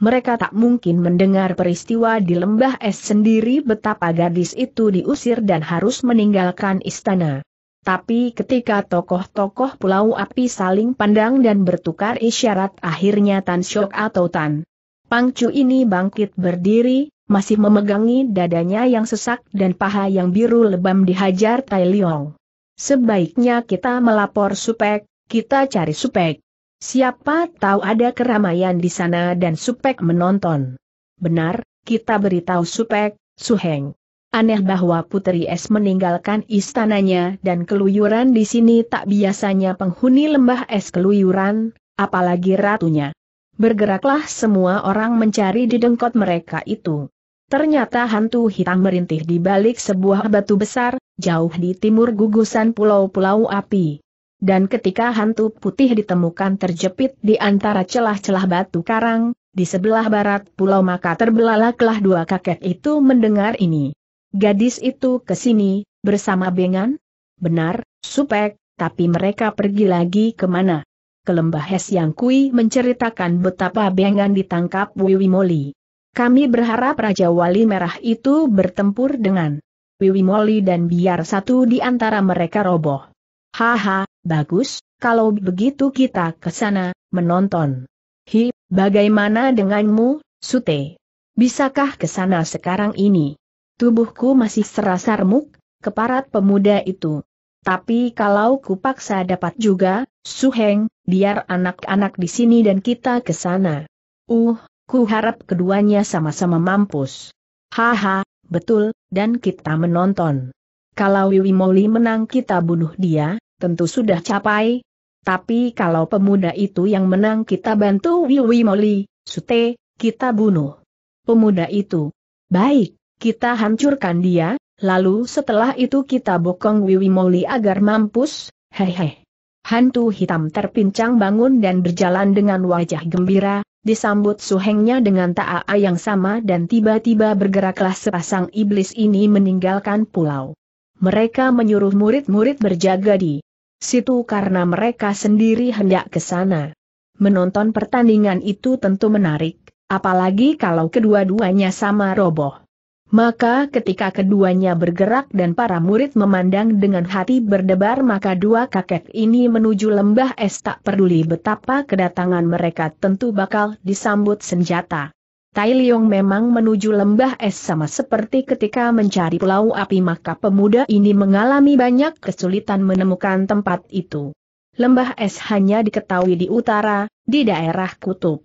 Mereka tak mungkin mendengar peristiwa di lembah es sendiri betapa gadis itu diusir dan harus meninggalkan istana. Tapi ketika tokoh-tokoh Pulau Api saling pandang dan bertukar isyarat akhirnya Tan Syok atau Tan Pangcu ini bangkit berdiri, masih memegangi dadanya yang sesak dan paha yang biru lebam dihajar Tai Liong. Sebaiknya kita melapor Supek, kita cari Supek. Siapa tahu ada keramaian di sana dan Supek menonton. Benar, kita beritahu Supek, Suheng. Aneh bahwa Putri Es meninggalkan istananya dan keluyuran di sini tak biasanya penghuni lembah es keluyuran, apalagi ratunya bergeraklah semua orang mencari di dengkot mereka itu. Ternyata hantu hitam merintih di balik sebuah batu besar, jauh di timur gugusan pulau-pulau api. Dan ketika hantu putih ditemukan terjepit di antara celah-celah batu karang, di sebelah barat pulau maka terbelalaklah dua kakek itu mendengar ini. Gadis itu ke sini, bersama Bengan? Benar, Supek, tapi mereka pergi lagi kemana? Kelembah Yang Kui menceritakan betapa Bengan ditangkap Wiwi Moli. Kami berharap Raja Wali Merah itu bertempur dengan Wiwi Moli dan biar satu di antara mereka roboh. Haha, bagus, kalau begitu kita ke sana, menonton. Hi, bagaimana denganmu, Sute? Bisakah ke sana sekarang ini? Tubuhku masih serasa remuk, keparat pemuda itu. Tapi kalau kupaksa dapat juga, Suheng, biar anak-anak di sini dan kita ke sana. Uh, ku harap keduanya sama-sama mampus. Haha, betul, dan kita menonton. Kalau Wiwi Moli menang kita bunuh dia, tentu sudah capai. Tapi kalau pemuda itu yang menang kita bantu Wiwi Moli, Sute, kita bunuh. Pemuda itu. Baik, kita hancurkan dia, lalu setelah itu kita bokong Wiwi Moli agar mampus, hehehe. Hantu hitam terpincang bangun dan berjalan dengan wajah gembira, disambut suhengnya dengan ta'a yang sama dan tiba-tiba bergeraklah sepasang iblis ini meninggalkan pulau. Mereka menyuruh murid-murid berjaga di situ karena mereka sendiri hendak ke sana. Menonton pertandingan itu tentu menarik, apalagi kalau kedua-duanya sama roboh. Maka ketika keduanya bergerak dan para murid memandang dengan hati berdebar maka dua kakek ini menuju lembah es tak peduli betapa kedatangan mereka tentu bakal disambut senjata. Tai Liong memang menuju lembah es sama seperti ketika mencari pulau api maka pemuda ini mengalami banyak kesulitan menemukan tempat itu. Lembah es hanya diketahui di utara, di daerah kutub.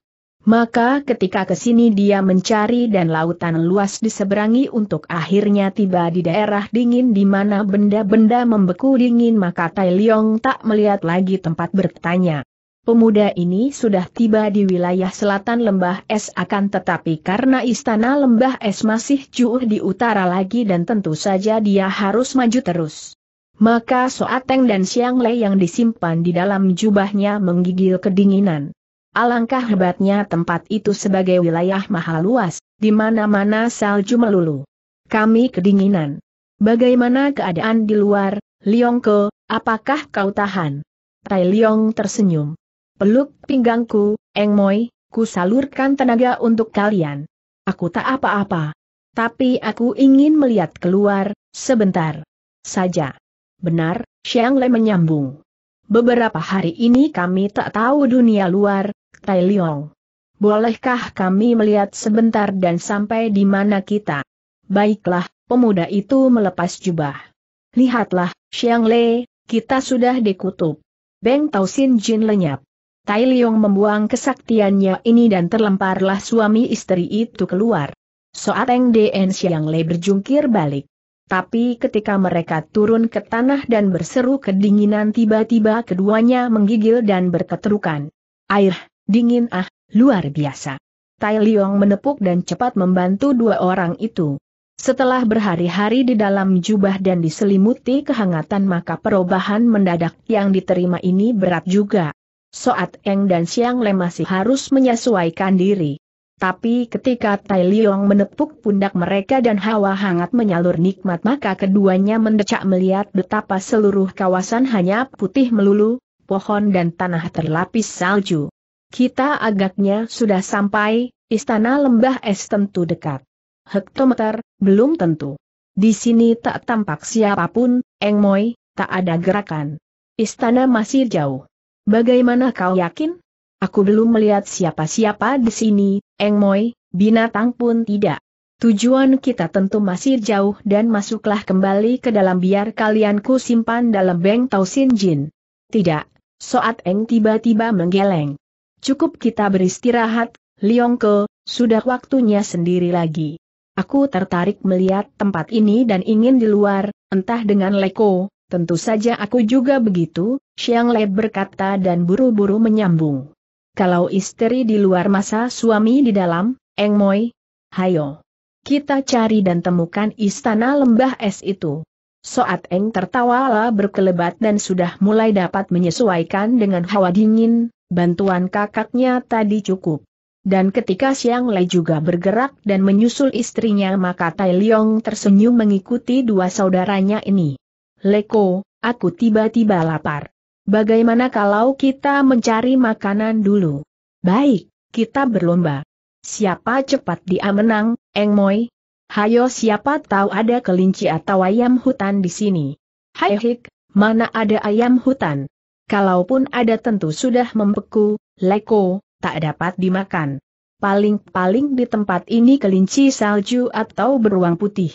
Maka ketika ke sini dia mencari dan lautan luas diseberangi untuk akhirnya tiba di daerah dingin di mana benda-benda membeku dingin maka Tai Leong tak melihat lagi tempat bertanya. Pemuda ini sudah tiba di wilayah selatan lembah es akan tetapi karena istana lembah es masih jauh di utara lagi dan tentu saja dia harus maju terus. Maka Soateng dan Siang Lei yang disimpan di dalam jubahnya menggigil kedinginan. Alangkah hebatnya tempat itu sebagai wilayah mahal luas, di mana-mana salju melulu. Kami kedinginan. Bagaimana keadaan di luar, Liongko, apakah kau tahan? Tai Liong tersenyum. Peluk pinggangku, Eng Moi, ku salurkan tenaga untuk kalian. Aku tak apa-apa. Tapi aku ingin melihat keluar, sebentar. Saja. Benar, Xiang Le menyambung. Beberapa hari ini kami tak tahu dunia luar, Tai Liong. Bolehkah kami melihat sebentar dan sampai di mana kita? Baiklah, pemuda itu melepas jubah. Lihatlah, Xiang Le, kita sudah dikutuk. Beng Tau Sin Jin lenyap. Tai Liong membuang kesaktiannya ini dan terlemparlah suami istri itu keluar. Soateng DN Xiang Le berjungkir balik. Tapi ketika mereka turun ke tanah dan berseru kedinginan tiba-tiba keduanya menggigil dan berketerukan. Air, Dingin ah, luar biasa. Tai Liong menepuk dan cepat membantu dua orang itu. Setelah berhari-hari di dalam jubah dan diselimuti kehangatan maka perubahan mendadak yang diterima ini berat juga. Soat Eng dan Siang Le masih harus menyesuaikan diri. Tapi ketika Tai Liong menepuk pundak mereka dan hawa hangat menyalur nikmat maka keduanya mendecak melihat betapa seluruh kawasan hanya putih melulu, pohon dan tanah terlapis salju. Kita agaknya sudah sampai, istana lembah es tentu dekat. Hektometer, belum tentu. Di sini tak tampak siapapun, Eng Moi, tak ada gerakan. Istana masih jauh. Bagaimana kau yakin? Aku belum melihat siapa-siapa di sini, Eng Moi, binatang pun tidak. Tujuan kita tentu masih jauh dan masuklah kembali ke dalam biar kalian ku simpan dalam Beng Tau Jin. Tidak, Soat Eng tiba-tiba menggeleng. Cukup kita beristirahat, Liongko, sudah waktunya sendiri lagi. Aku tertarik melihat tempat ini dan ingin di luar, entah dengan Leko, tentu saja aku juga begitu, Xiang Le berkata dan buru-buru menyambung. Kalau istri di luar masa suami di dalam, Eng Moi, hayo. Kita cari dan temukan istana lembah es itu. Soat Eng tertawalah berkelebat dan sudah mulai dapat menyesuaikan dengan hawa dingin, Bantuan kakaknya tadi cukup. Dan ketika siang Lei juga bergerak dan menyusul istrinya maka Tai Leong tersenyum mengikuti dua saudaranya ini. Leko, aku tiba-tiba lapar. Bagaimana kalau kita mencari makanan dulu? Baik, kita berlomba. Siapa cepat dia menang, Eng Moi? Hayo siapa tahu ada kelinci atau ayam hutan di sini. Hai hik, mana ada ayam hutan? Kalaupun ada tentu sudah membeku, leko, tak dapat dimakan. Paling-paling di tempat ini kelinci salju atau beruang putih.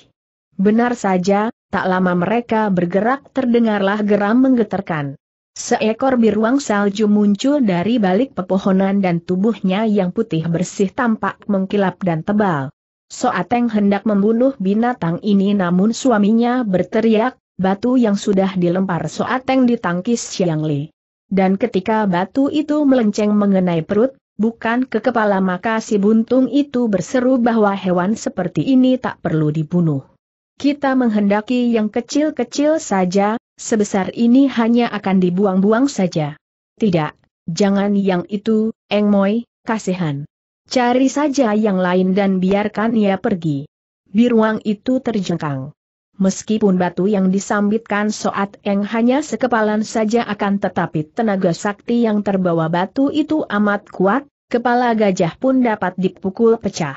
Benar saja, tak lama mereka bergerak terdengarlah geram menggetarkan. Seekor beruang salju muncul dari balik pepohonan dan tubuhnya yang putih bersih tampak mengkilap dan tebal. Soateng hendak membunuh binatang ini namun suaminya berteriak, batu yang sudah dilempar Soateng ditangkis Xiang Li. Dan ketika batu itu melenceng mengenai perut, bukan ke kepala maka si buntung itu berseru bahwa hewan seperti ini tak perlu dibunuh. Kita menghendaki yang kecil-kecil saja, sebesar ini hanya akan dibuang-buang saja. Tidak, jangan yang itu, Eng Moi, kasihan. Cari saja yang lain dan biarkan ia pergi. Biruang itu terjengkang meskipun batu yang disambitkan Soat yang hanya sekepalan saja akan tetapi tenaga sakti yang terbawa batu itu amat kuat, kepala gajah pun dapat dipukul pecah.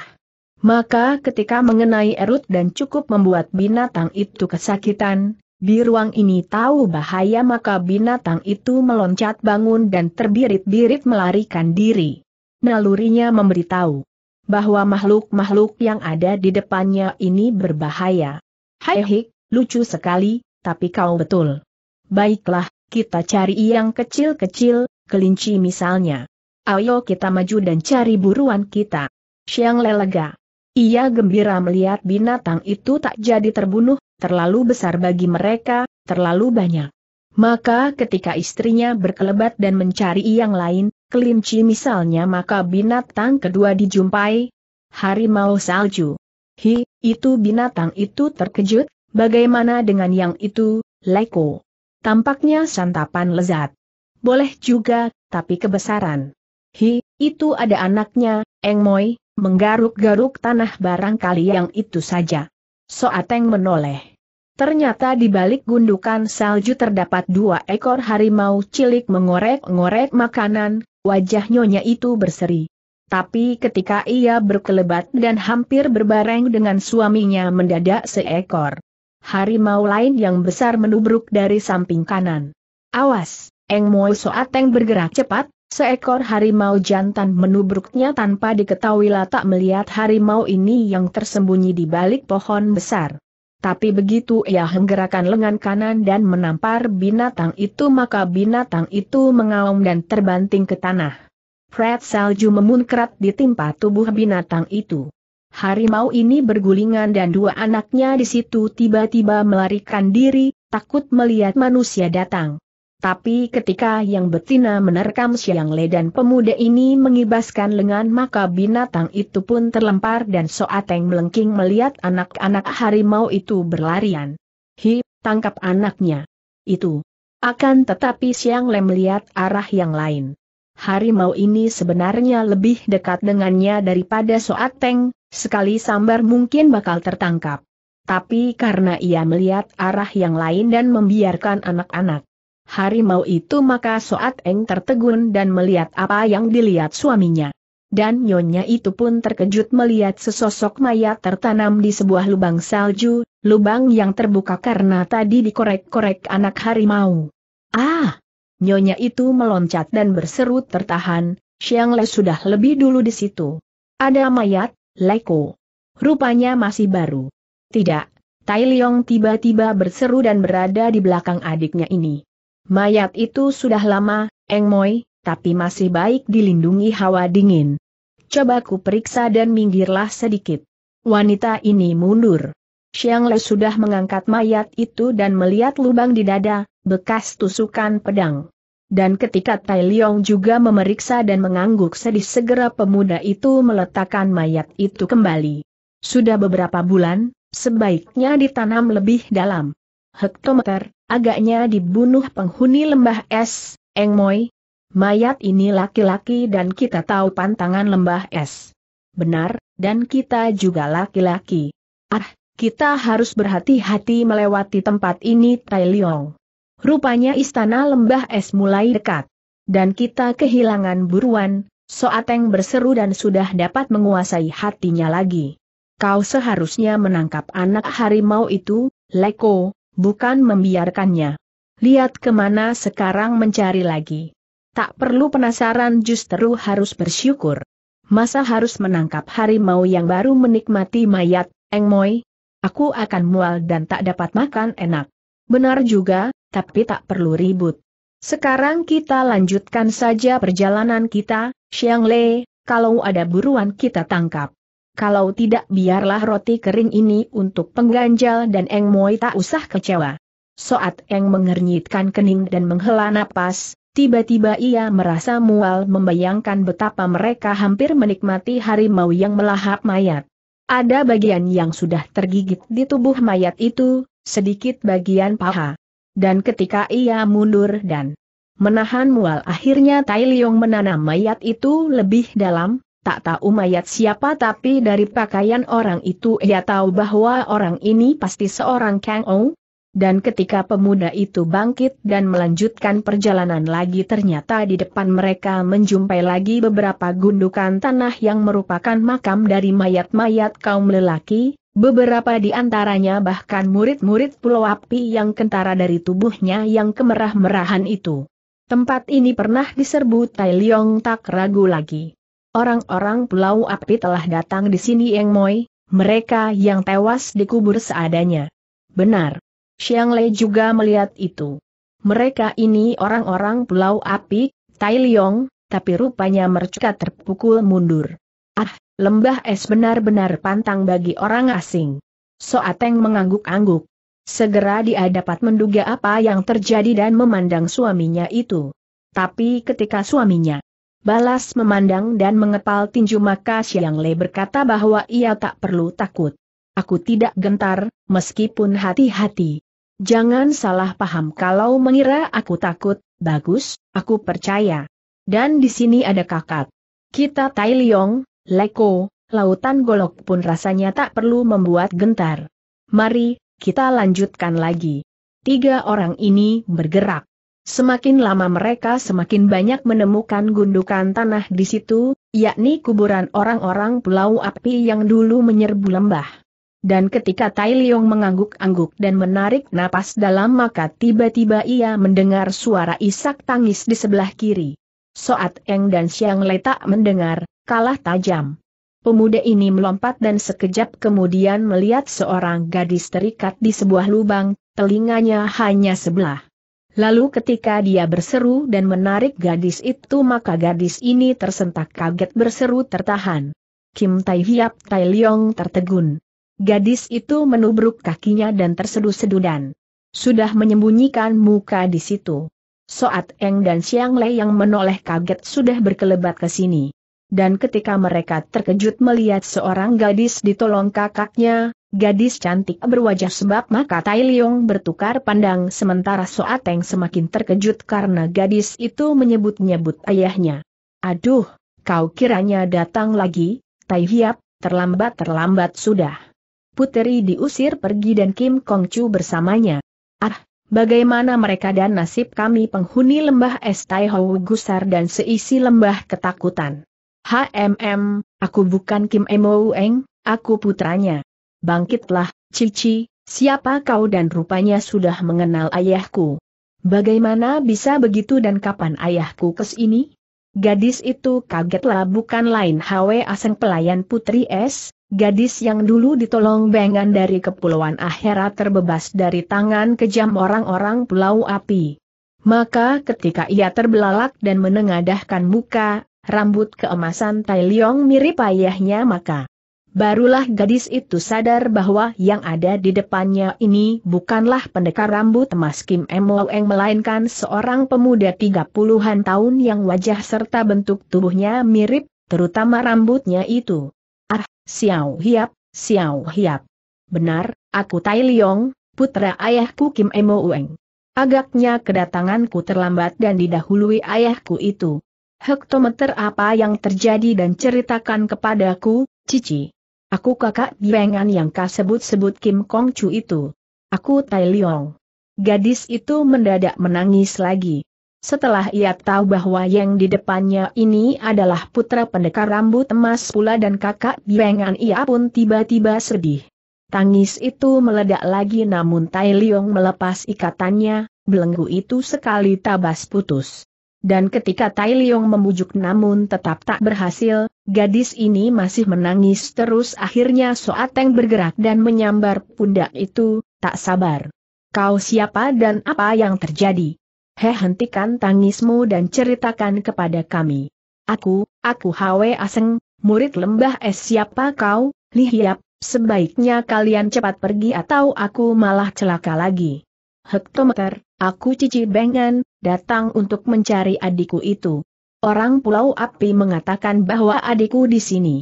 Maka ketika mengenai erut dan cukup membuat binatang itu kesakitan, di ruang ini tahu bahaya maka binatang itu meloncat bangun dan terbirit-birit melarikan diri. Nalurinya memberitahu bahwa makhluk-makhluk yang ada di depannya ini berbahaya. Hai lucu sekali, tapi kau betul. Baiklah, kita cari yang kecil-kecil, kelinci misalnya. Ayo kita maju dan cari buruan kita. Siang lelega. Ia gembira melihat binatang itu tak jadi terbunuh, terlalu besar bagi mereka, terlalu banyak. Maka ketika istrinya berkelebat dan mencari yang lain, kelinci misalnya maka binatang kedua dijumpai, harimau salju. Hi, itu binatang itu terkejut, bagaimana dengan yang itu, Leko? Tampaknya santapan lezat. Boleh juga, tapi kebesaran. Hi, itu ada anaknya, Eng Engmoy, menggaruk-garuk tanah barangkali yang itu saja. Soateng menoleh. Ternyata di balik gundukan salju terdapat dua ekor harimau cilik mengorek-ngorek makanan, wajah nyonya itu berseri. Tapi ketika ia berkelebat dan hampir berbareng dengan suaminya mendadak seekor harimau lain yang besar menubruk dari samping kanan. Awas, Eng Moi Soateng bergerak cepat, seekor harimau jantan menubruknya tanpa diketahui tak melihat harimau ini yang tersembunyi di balik pohon besar. Tapi begitu ia menggerakkan lengan kanan dan menampar binatang itu maka binatang itu mengaum dan terbanting ke tanah. Pret salju memunkrat di timpa tubuh binatang itu. Harimau ini bergulingan dan dua anaknya di situ tiba-tiba melarikan diri, takut melihat manusia datang. Tapi ketika yang betina menerkam siang dan pemuda ini mengibaskan lengan maka binatang itu pun terlempar dan Soateng melengking melihat anak-anak harimau itu berlarian. Hi, tangkap anaknya. Itu. Akan tetapi Siang Le melihat arah yang lain harimau ini sebenarnya lebih dekat dengannya daripada Soateng. sekali sambar mungkin bakal tertangkap. Tapi karena ia melihat arah yang lain dan membiarkan anak-anak harimau itu maka Soateng tertegun dan melihat apa yang dilihat suaminya. Dan nyonya itu pun terkejut melihat sesosok mayat tertanam di sebuah lubang salju, lubang yang terbuka karena tadi dikorek-korek anak harimau. Ah! Nyonya itu meloncat dan berseru tertahan, Xiang Le sudah lebih dulu di situ. Ada mayat, Leko. Rupanya masih baru. Tidak, Tai Leong tiba-tiba berseru dan berada di belakang adiknya ini. Mayat itu sudah lama, Eng Moi, tapi masih baik dilindungi hawa dingin. Coba ku periksa dan minggirlah sedikit. Wanita ini mundur. Xiang Le sudah mengangkat mayat itu dan melihat lubang di dada, bekas tusukan pedang. Dan ketika Tai Leong juga memeriksa dan mengangguk sedih segera pemuda itu meletakkan mayat itu kembali. Sudah beberapa bulan, sebaiknya ditanam lebih dalam. Hektometer, agaknya dibunuh penghuni lembah es, Eng Moi. Mayat ini laki-laki dan kita tahu pantangan lembah es. Benar, dan kita juga laki-laki. Ah, kita harus berhati-hati melewati tempat ini Tai Liong. Rupanya istana lembah es mulai dekat. Dan kita kehilangan buruan, Soateng berseru dan sudah dapat menguasai hatinya lagi. Kau seharusnya menangkap anak harimau itu, Leko, bukan membiarkannya. Lihat kemana sekarang mencari lagi. Tak perlu penasaran justru harus bersyukur. Masa harus menangkap harimau yang baru menikmati mayat, Eng Engmoy, aku akan mual dan tak dapat makan enak. Benar juga, tapi tak perlu ribut. Sekarang kita lanjutkan saja perjalanan kita, Xiang Le, kalau ada buruan kita tangkap. Kalau tidak biarlah roti kering ini untuk pengganjal dan Eng Moi tak usah kecewa. Soat Eng mengernyitkan kening dan menghela napas, Tiba-tiba ia merasa mual membayangkan betapa mereka hampir menikmati harimau yang melahap mayat. Ada bagian yang sudah tergigit di tubuh mayat itu, sedikit bagian paha. Dan ketika ia mundur dan menahan mual akhirnya Tai Liong menanam mayat itu lebih dalam, tak tahu mayat siapa tapi dari pakaian orang itu ia tahu bahwa orang ini pasti seorang Kang Ou, dan ketika pemuda itu bangkit dan melanjutkan perjalanan lagi ternyata di depan mereka menjumpai lagi beberapa gundukan tanah yang merupakan makam dari mayat-mayat kaum lelaki, beberapa di antaranya bahkan murid-murid pulau api yang kentara dari tubuhnya yang kemerah-merahan itu. Tempat ini pernah diserbu Tai Leong tak ragu lagi. Orang-orang pulau api telah datang di sini Eng Moi, mereka yang tewas dikubur seadanya. Benar, Xiang Lei juga melihat itu. Mereka ini orang-orang pulau api, Tai Liong, tapi rupanya mereka terpukul mundur. Ah, lembah es benar-benar pantang bagi orang asing. Soateng mengangguk-angguk. Segera dia dapat menduga apa yang terjadi dan memandang suaminya itu. Tapi ketika suaminya balas memandang dan mengepal tinju maka Xiang Lei berkata bahwa ia tak perlu takut. Aku tidak gentar, meskipun hati-hati. Jangan salah paham kalau mengira aku takut, bagus, aku percaya. Dan di sini ada kakak. Kita Tai Liong, Leko, lautan golok pun rasanya tak perlu membuat gentar. Mari, kita lanjutkan lagi. Tiga orang ini bergerak. Semakin lama mereka semakin banyak menemukan gundukan tanah di situ, yakni kuburan orang-orang Pulau Api yang dulu menyerbu lembah. Dan ketika Tai Liong mengangguk-angguk dan menarik napas dalam maka tiba-tiba ia mendengar suara isak tangis di sebelah kiri. Soat Eng dan Siang Letak mendengar, kalah tajam. Pemuda ini melompat dan sekejap kemudian melihat seorang gadis terikat di sebuah lubang, telinganya hanya sebelah. Lalu ketika dia berseru dan menarik gadis itu maka gadis ini tersentak kaget berseru tertahan. Kim Tai Hiap Tai Liong tertegun. Gadis itu menubruk kakinya dan tersedu-sedudan. Sudah menyembunyikan muka di situ. Soat Eng dan Siang Lei yang menoleh kaget sudah berkelebat ke sini. Dan ketika mereka terkejut melihat seorang gadis ditolong kakaknya, gadis cantik berwajah sebab maka Tai Leong bertukar pandang sementara Soat Eng semakin terkejut karena gadis itu menyebut-nyebut ayahnya. Aduh, kau kiranya datang lagi, Tai Hiap, terlambat-terlambat sudah. Puteri diusir pergi dan Kim Kong Chu bersamanya. Ah, bagaimana mereka dan nasib kami penghuni lembah es Hou gusar dan seisi lembah ketakutan. HMM, aku bukan Kim Emo Eng, aku putranya. Bangkitlah, Cici, siapa kau dan rupanya sudah mengenal ayahku. Bagaimana bisa begitu dan kapan ayahku kesini? Gadis itu kagetlah bukan lain Hwe Aseng pelayan putri Es. Gadis yang dulu ditolong Bengan dari kepulauan akhirat terbebas dari tangan kejam orang-orang pulau api. Maka ketika ia terbelalak dan menengadahkan muka, rambut keemasan Tai Leong mirip ayahnya maka. Barulah gadis itu sadar bahwa yang ada di depannya ini bukanlah pendekar rambut emas Kim Emoeng melainkan seorang pemuda tiga puluhan tahun yang wajah serta bentuk tubuhnya mirip, terutama rambutnya itu. Xiao Hiap, Xiao Hiap. Benar, aku Tai Liong, putra ayahku Kim Emo Ueng. Agaknya kedatanganku terlambat dan didahului ayahku itu. Hektometer apa yang terjadi dan ceritakan kepadaku, Cici. Aku kakak Biengan yang kau sebut-sebut Kim Kong Chu itu. Aku Tai Liong. Gadis itu mendadak menangis lagi. Setelah ia tahu bahwa yang di depannya ini adalah putra pendekar rambut emas pula dan kakak biengan ia pun tiba-tiba sedih. Tangis itu meledak lagi namun Tai Leong melepas ikatannya, belenggu itu sekali tabas putus. Dan ketika Tai Leong membujuk namun tetap tak berhasil, gadis ini masih menangis terus akhirnya Soateng bergerak dan menyambar pundak itu, tak sabar. Kau siapa dan apa yang terjadi? Heh hentikan tangismu dan ceritakan kepada kami. Aku, aku Hwe Aseng, murid lembah es siapa kau, lihiap, sebaiknya kalian cepat pergi atau aku malah celaka lagi. Hektometer, aku cici Bengan, datang untuk mencari adikku itu. Orang Pulau Api mengatakan bahwa adikku di sini.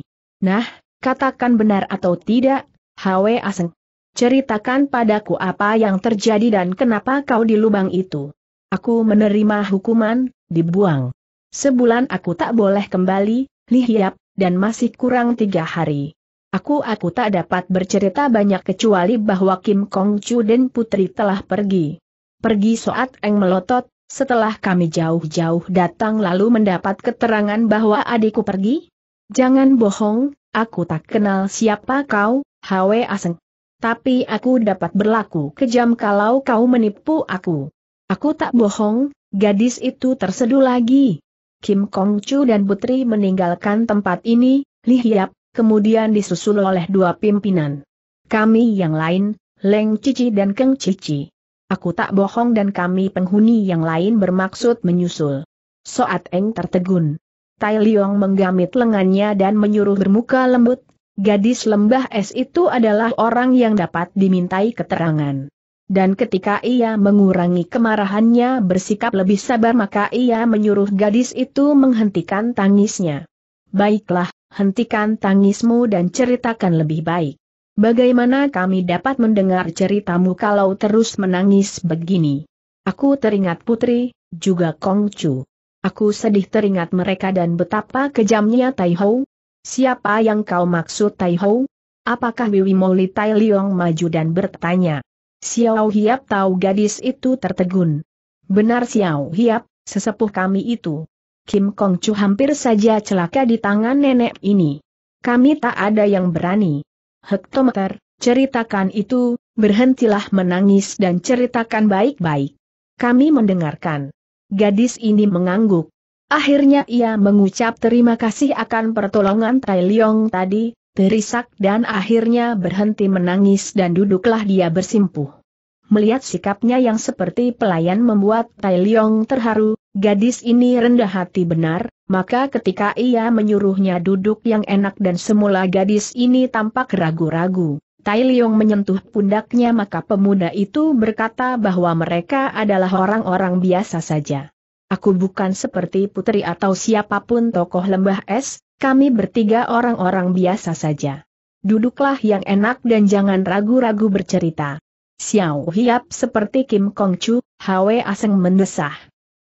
Nah, katakan benar atau tidak, Hwe Aseng. Ceritakan padaku apa yang terjadi dan kenapa kau di lubang itu. Aku menerima hukuman, dibuang. Sebulan aku tak boleh kembali, lihiap, dan masih kurang tiga hari. Aku aku tak dapat bercerita banyak kecuali bahwa Kim Kong Chu dan putri telah pergi. Pergi saat Eng melotot, setelah kami jauh-jauh datang lalu mendapat keterangan bahwa adikku pergi? Jangan bohong, aku tak kenal siapa kau, Hwe Aseng. Tapi aku dapat berlaku kejam kalau kau menipu aku. Aku tak bohong, gadis itu terseduh lagi. Kim Kong Chu dan Putri meninggalkan tempat ini, Li Hiap, kemudian disusul oleh dua pimpinan. Kami yang lain, Leng Cici dan Keng Cici. Aku tak bohong dan kami penghuni yang lain bermaksud menyusul. Soat Eng tertegun. Tai Liong menggamit lengannya dan menyuruh bermuka lembut. Gadis lembah es itu adalah orang yang dapat dimintai keterangan. Dan ketika ia mengurangi kemarahannya bersikap lebih sabar maka ia menyuruh gadis itu menghentikan tangisnya. Baiklah, hentikan tangismu dan ceritakan lebih baik. Bagaimana kami dapat mendengar ceritamu kalau terus menangis begini? Aku teringat putri, juga Kongcu. Aku sedih teringat mereka dan betapa kejamnya Tai Hou. Siapa yang kau maksud Tai Hou? Apakah Wiwi Moli Tai Liong maju dan bertanya? Xiao Hiap tahu gadis itu tertegun. Benar Xiao Hiap, sesepuh kami itu. Kim Kong Chu hampir saja celaka di tangan nenek ini. Kami tak ada yang berani. Hektometer, ceritakan itu, berhentilah menangis dan ceritakan baik-baik. Kami mendengarkan. Gadis ini mengangguk. Akhirnya ia mengucap terima kasih akan pertolongan Tai Leong tadi, terisak dan akhirnya berhenti menangis dan duduklah dia bersimpuh. Melihat sikapnya yang seperti pelayan membuat Tai Leong terharu, gadis ini rendah hati benar, maka ketika ia menyuruhnya duduk yang enak dan semula gadis ini tampak ragu-ragu. Tai Leong menyentuh pundaknya maka pemuda itu berkata bahwa mereka adalah orang-orang biasa saja. Aku bukan seperti putri atau siapapun tokoh lembah es, kami bertiga orang-orang biasa saja. Duduklah yang enak dan jangan ragu-ragu bercerita. Xiao Hiap seperti Kim Kong Chu, Hwe Aseng mendesah.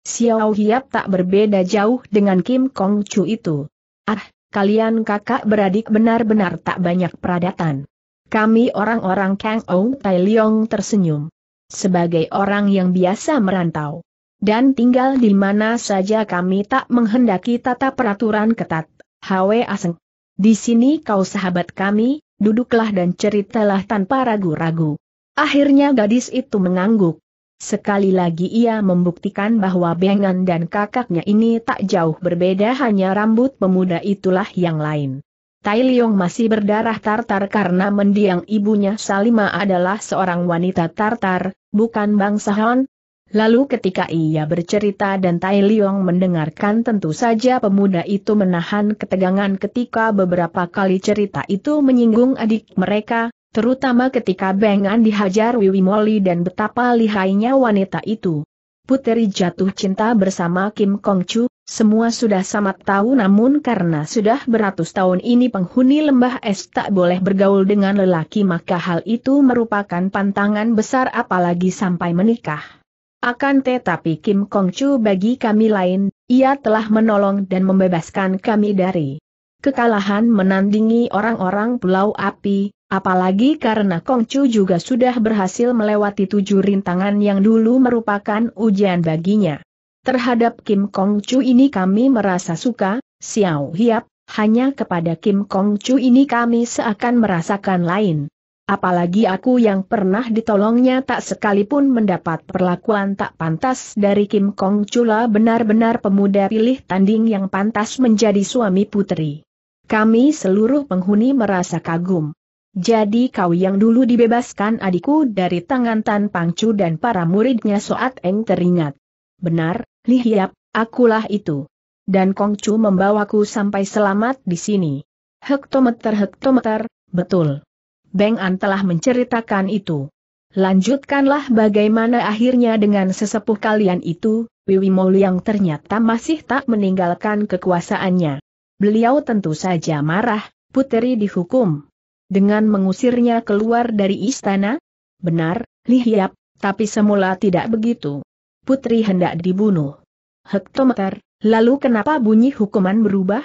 Xiao Hiap tak berbeda jauh dengan Kim Kong Chu itu. Ah, kalian kakak beradik benar-benar tak banyak peradatan. Kami orang-orang Kang Ou Tai Leong tersenyum. Sebagai orang yang biasa merantau. Dan tinggal di mana saja kami tak menghendaki tata peraturan ketat Hwe Aseng. Di sini kau sahabat kami, duduklah dan ceritalah tanpa ragu-ragu. Akhirnya gadis itu mengangguk. Sekali lagi ia membuktikan bahwa Bengan dan kakaknya ini tak jauh berbeda hanya rambut pemuda itulah yang lain. Tai Leong masih berdarah Tartar karena mendiang ibunya Salima adalah seorang wanita Tartar, bukan bangsa bangsawan, Lalu ketika ia bercerita dan Tai Liong mendengarkan tentu saja pemuda itu menahan ketegangan ketika beberapa kali cerita itu menyinggung adik mereka, terutama ketika Bengan dihajar Wiwi Moli dan betapa lihainya wanita itu. Puteri jatuh cinta bersama Kim Kong Chu, semua sudah sama tahu namun karena sudah beratus tahun ini penghuni lembah es tak boleh bergaul dengan lelaki maka hal itu merupakan pantangan besar apalagi sampai menikah. Akan tetapi Kim Kong Chu bagi kami lain, ia telah menolong dan membebaskan kami dari kekalahan menandingi orang-orang Pulau Api, apalagi karena Kong Chu juga sudah berhasil melewati tujuh rintangan yang dulu merupakan ujian baginya. Terhadap Kim Kong Chu ini kami merasa suka, Xiao Hiap, hanya kepada Kim Kong Chu ini kami seakan merasakan lain. Apalagi aku yang pernah ditolongnya tak sekalipun mendapat perlakuan tak pantas dari Kim Kong Chula benar-benar pemuda pilih tanding yang pantas menjadi suami putri. Kami seluruh penghuni merasa kagum. Jadi kau yang dulu dibebaskan adikku dari tangan Tan Pangcu dan para muridnya Soat Eng teringat. Benar, Li Hiap, akulah itu. Dan Chu membawaku sampai selamat di sini. Hektometer-hektometer, betul. Beng An telah menceritakan itu. Lanjutkanlah bagaimana akhirnya dengan sesepuh kalian itu, Wiwi yang ternyata masih tak meninggalkan kekuasaannya. Beliau tentu saja marah, puteri dihukum. Dengan mengusirnya keluar dari istana? Benar, Lihiap, tapi semula tidak begitu. Putri hendak dibunuh. Hektometer, lalu kenapa bunyi hukuman berubah?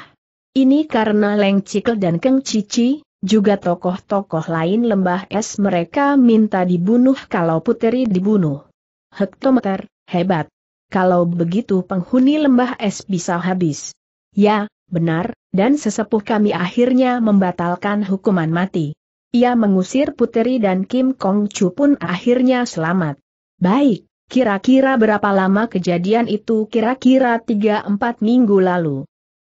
Ini karena Leng Cikel dan Keng Cici, juga tokoh-tokoh lain lembah es mereka minta dibunuh kalau puteri dibunuh. Hektometer, hebat. Kalau begitu penghuni lembah es bisa habis. Ya, benar, dan sesepuh kami akhirnya membatalkan hukuman mati. Ia mengusir Puteri dan Kim Kong Chu pun akhirnya selamat. Baik, kira-kira berapa lama kejadian itu kira-kira 3-4 minggu lalu.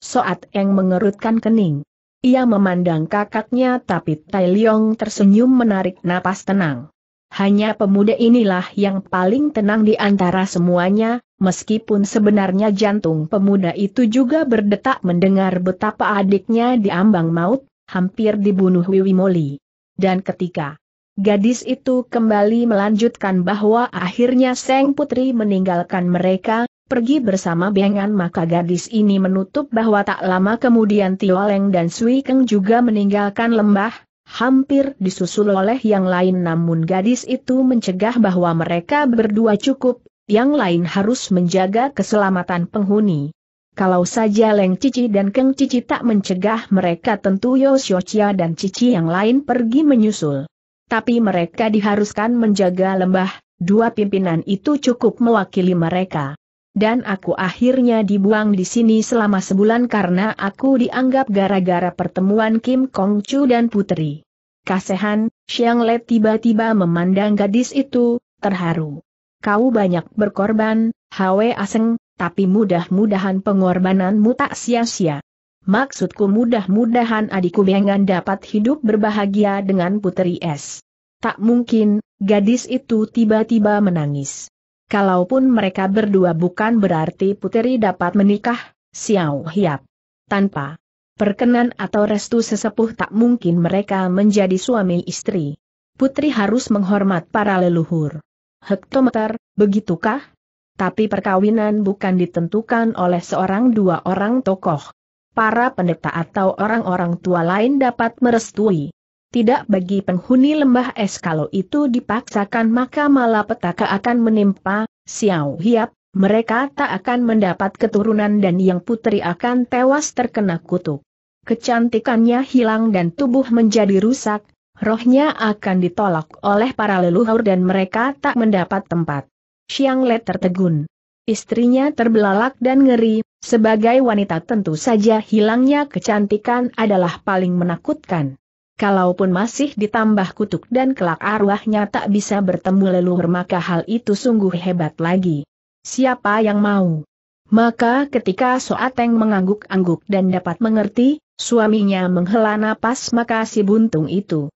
Soat Eng mengerutkan kening. Ia memandang kakaknya tapi Tai Leong tersenyum menarik napas tenang. Hanya pemuda inilah yang paling tenang di antara semuanya, meskipun sebenarnya jantung pemuda itu juga berdetak mendengar betapa adiknya diambang maut, hampir dibunuh Wiwi Moli. Dan ketika gadis itu kembali melanjutkan bahwa akhirnya Seng Putri meninggalkan mereka, pergi bersama Bengan maka gadis ini menutup bahwa tak lama kemudian Tio Leng dan Sui Keng juga meninggalkan lembah, hampir disusul oleh yang lain namun gadis itu mencegah bahwa mereka berdua cukup, yang lain harus menjaga keselamatan penghuni. Kalau saja Leng Cici dan Keng Cici tak mencegah mereka tentu Yoshiochia dan Cici yang lain pergi menyusul. Tapi mereka diharuskan menjaga lembah, dua pimpinan itu cukup mewakili mereka dan aku akhirnya dibuang di sini selama sebulan karena aku dianggap gara-gara pertemuan Kim Kong Chu dan Putri. Kasehan, Xiang Le tiba-tiba memandang gadis itu, terharu. Kau banyak berkorban, Hwe Aseng, tapi mudah-mudahan pengorbananmu tak sia-sia. Maksudku mudah-mudahan adikku Bengan dapat hidup berbahagia dengan Putri S. Tak mungkin, gadis itu tiba-tiba menangis. Kalaupun mereka berdua bukan berarti putri dapat menikah, Xiao Hiap. Tanpa perkenan atau restu sesepuh tak mungkin mereka menjadi suami istri. Putri harus menghormat para leluhur. Hektometer, begitukah? Tapi perkawinan bukan ditentukan oleh seorang dua orang tokoh. Para pendeta atau orang-orang tua lain dapat merestui. Tidak bagi penghuni lembah es kalau itu dipaksakan maka malapetaka akan menimpa, Xiao Hiap, mereka tak akan mendapat keturunan dan yang putri akan tewas terkena kutuk. Kecantikannya hilang dan tubuh menjadi rusak, rohnya akan ditolak oleh para leluhur dan mereka tak mendapat tempat. Xiang Le tertegun. Istrinya terbelalak dan ngeri, sebagai wanita tentu saja hilangnya kecantikan adalah paling menakutkan. Kalaupun masih ditambah kutuk dan kelak arwahnya tak bisa bertemu leluhur maka hal itu sungguh hebat lagi. Siapa yang mau? Maka ketika Soateng mengangguk-angguk dan dapat mengerti, suaminya menghela napas maka si buntung itu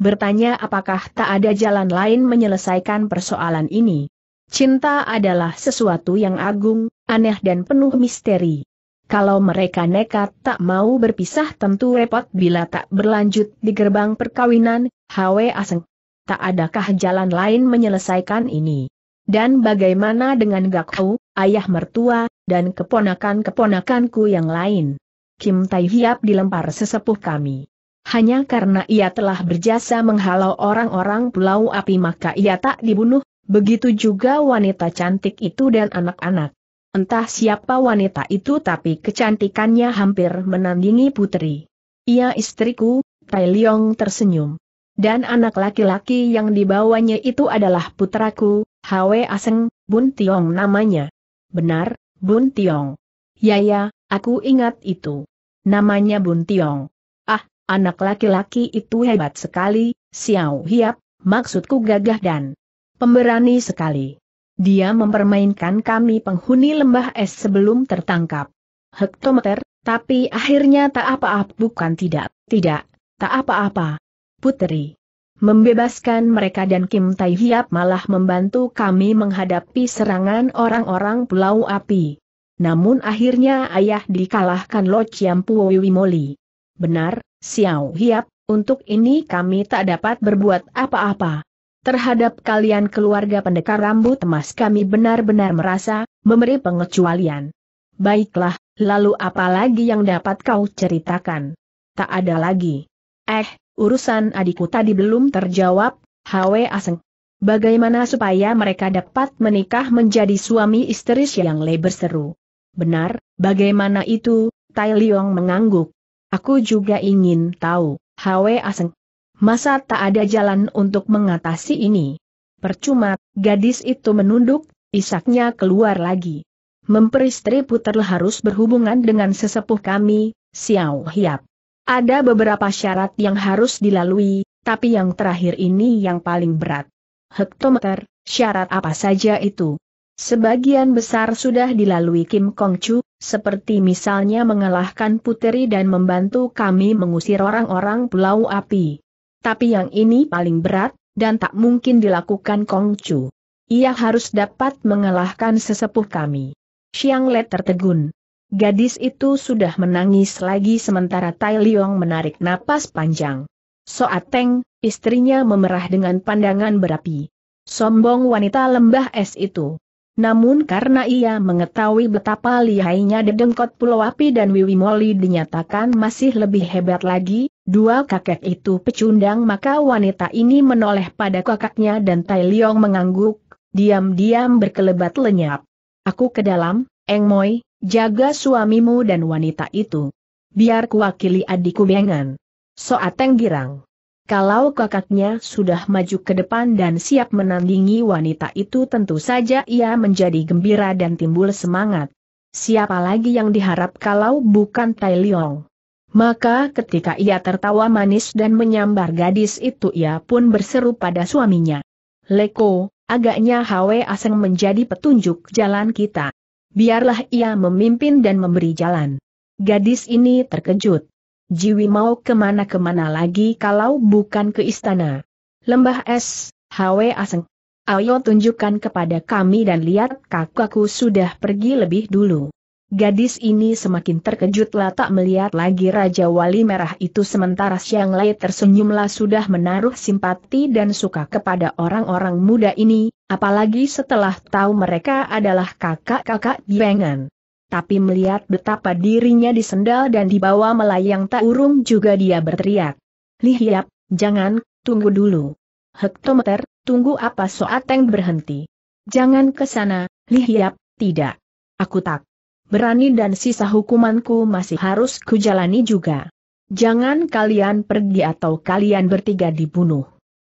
bertanya apakah tak ada jalan lain menyelesaikan persoalan ini. Cinta adalah sesuatu yang agung, aneh dan penuh misteri. Kalau mereka nekat tak mau berpisah tentu repot bila tak berlanjut di gerbang perkawinan, Hwe Aseng. Tak adakah jalan lain menyelesaikan ini? Dan bagaimana dengan Gakau, ayah mertua, dan keponakan-keponakanku yang lain? Kim Tai Hiap dilempar sesepuh kami. Hanya karena ia telah berjasa menghalau orang-orang pulau api maka ia tak dibunuh, begitu juga wanita cantik itu dan anak-anak. Entah siapa wanita itu tapi kecantikannya hampir menandingi putri. Ia istriku, Tai Leong tersenyum. Dan anak laki-laki yang dibawanya itu adalah putraku, Hwe Aseng, Bun Tiong namanya. Benar, Bun Tiong. Ya ya, aku ingat itu. Namanya Bun Tiong. Ah, anak laki-laki itu hebat sekali, Xiao Hiap, maksudku gagah dan pemberani sekali. Dia mempermainkan kami penghuni lembah es sebelum tertangkap. Hektometer, tapi akhirnya tak apa-apa bukan tidak, tidak, tak apa-apa. Putri, Membebaskan mereka dan Kim Tai Hiap malah membantu kami menghadapi serangan orang-orang Pulau Api. Namun akhirnya ayah dikalahkan Lo Chiam Moli. Benar, Xiao Hiap, untuk ini kami tak dapat berbuat apa-apa. Terhadap kalian keluarga pendekar rambut emas kami benar-benar merasa, memberi pengecualian. Baiklah, lalu apa lagi yang dapat kau ceritakan? Tak ada lagi. Eh, urusan adikku tadi belum terjawab, Hwe Aseng. Bagaimana supaya mereka dapat menikah menjadi suami istri yang lebar seru? Benar, bagaimana itu? Tai Liong mengangguk. Aku juga ingin tahu, Hwe Aseng. Masa tak ada jalan untuk mengatasi ini? Percuma, gadis itu menunduk, isaknya keluar lagi. Memperistri puter harus berhubungan dengan sesepuh kami, Xiao Hiap. Ada beberapa syarat yang harus dilalui, tapi yang terakhir ini yang paling berat. Hektometer, syarat apa saja itu? Sebagian besar sudah dilalui Kim Kong Chu, seperti misalnya mengalahkan puteri dan membantu kami mengusir orang-orang Pulau Api tapi yang ini paling berat, dan tak mungkin dilakukan Kong Chu. Ia harus dapat mengalahkan sesepuh kami. Xiang Le tertegun. Gadis itu sudah menangis lagi sementara Tai Liong menarik napas panjang. Soat Teng, istrinya memerah dengan pandangan berapi. Sombong wanita lembah es itu. Namun karena ia mengetahui betapa lihainya dedengkot pulau api dan Wiwi Moli dinyatakan masih lebih hebat lagi, Dua kakek itu pecundang maka wanita ini menoleh pada kakaknya dan Tai Liong mengangguk, diam-diam berkelebat lenyap. Aku ke dalam, Eng Moi, jaga suamimu dan wanita itu. Biar kuwakili adikku bengan. Soateng girang. Kalau kakaknya sudah maju ke depan dan siap menandingi wanita itu tentu saja ia menjadi gembira dan timbul semangat. Siapa lagi yang diharap kalau bukan Tai Liong? Maka ketika ia tertawa manis dan menyambar gadis itu ia pun berseru pada suaminya. Leko, agaknya Hwe Aseng menjadi petunjuk jalan kita. Biarlah ia memimpin dan memberi jalan. Gadis ini terkejut. Jiwi mau kemana-kemana lagi kalau bukan ke istana. Lembah es, Hwe Aseng. Ayo tunjukkan kepada kami dan lihat kakakku sudah pergi lebih dulu. Gadis ini semakin terkejutlah tak melihat lagi Raja Wali Merah itu sementara Siang Lai tersenyumlah sudah menaruh simpati dan suka kepada orang-orang muda ini, apalagi setelah tahu mereka adalah kakak-kakak bengan. Tapi melihat betapa dirinya disendal dan dibawa melayang tak urung juga dia berteriak. Lihiap, jangan, tunggu dulu. Hektometer, tunggu apa Soateng berhenti. Jangan ke sana, Lihiap, tidak. Aku tak berani dan sisa hukumanku masih harus kujalani juga. Jangan kalian pergi atau kalian bertiga dibunuh.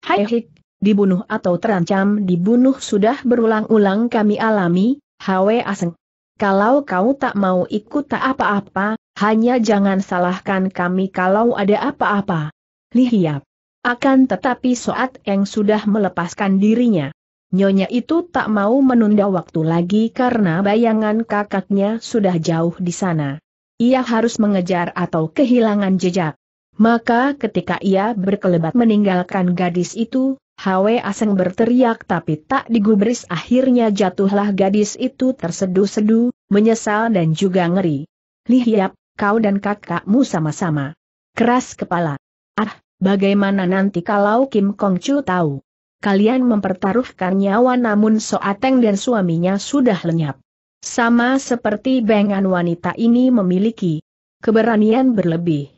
Hai hik, dibunuh atau terancam dibunuh sudah berulang-ulang kami alami, Hwe Aseng. Kalau kau tak mau ikut tak apa-apa, hanya jangan salahkan kami kalau ada apa-apa. Lihiap. Akan tetapi Soat yang sudah melepaskan dirinya. Nyonya itu tak mau menunda waktu lagi karena bayangan kakaknya sudah jauh di sana. Ia harus mengejar atau kehilangan jejak. Maka ketika ia berkelebat meninggalkan gadis itu, Hwe Aseng berteriak tapi tak digubris akhirnya jatuhlah gadis itu tersedu sedu menyesal dan juga ngeri. Lihiap, kau dan kakakmu sama-sama. Keras kepala. Ah, bagaimana nanti kalau Kim Kong Chu tahu? kalian mempertaruhkan nyawa namun Soateng dan suaminya sudah lenyap. Sama seperti bengan wanita ini memiliki keberanian berlebih.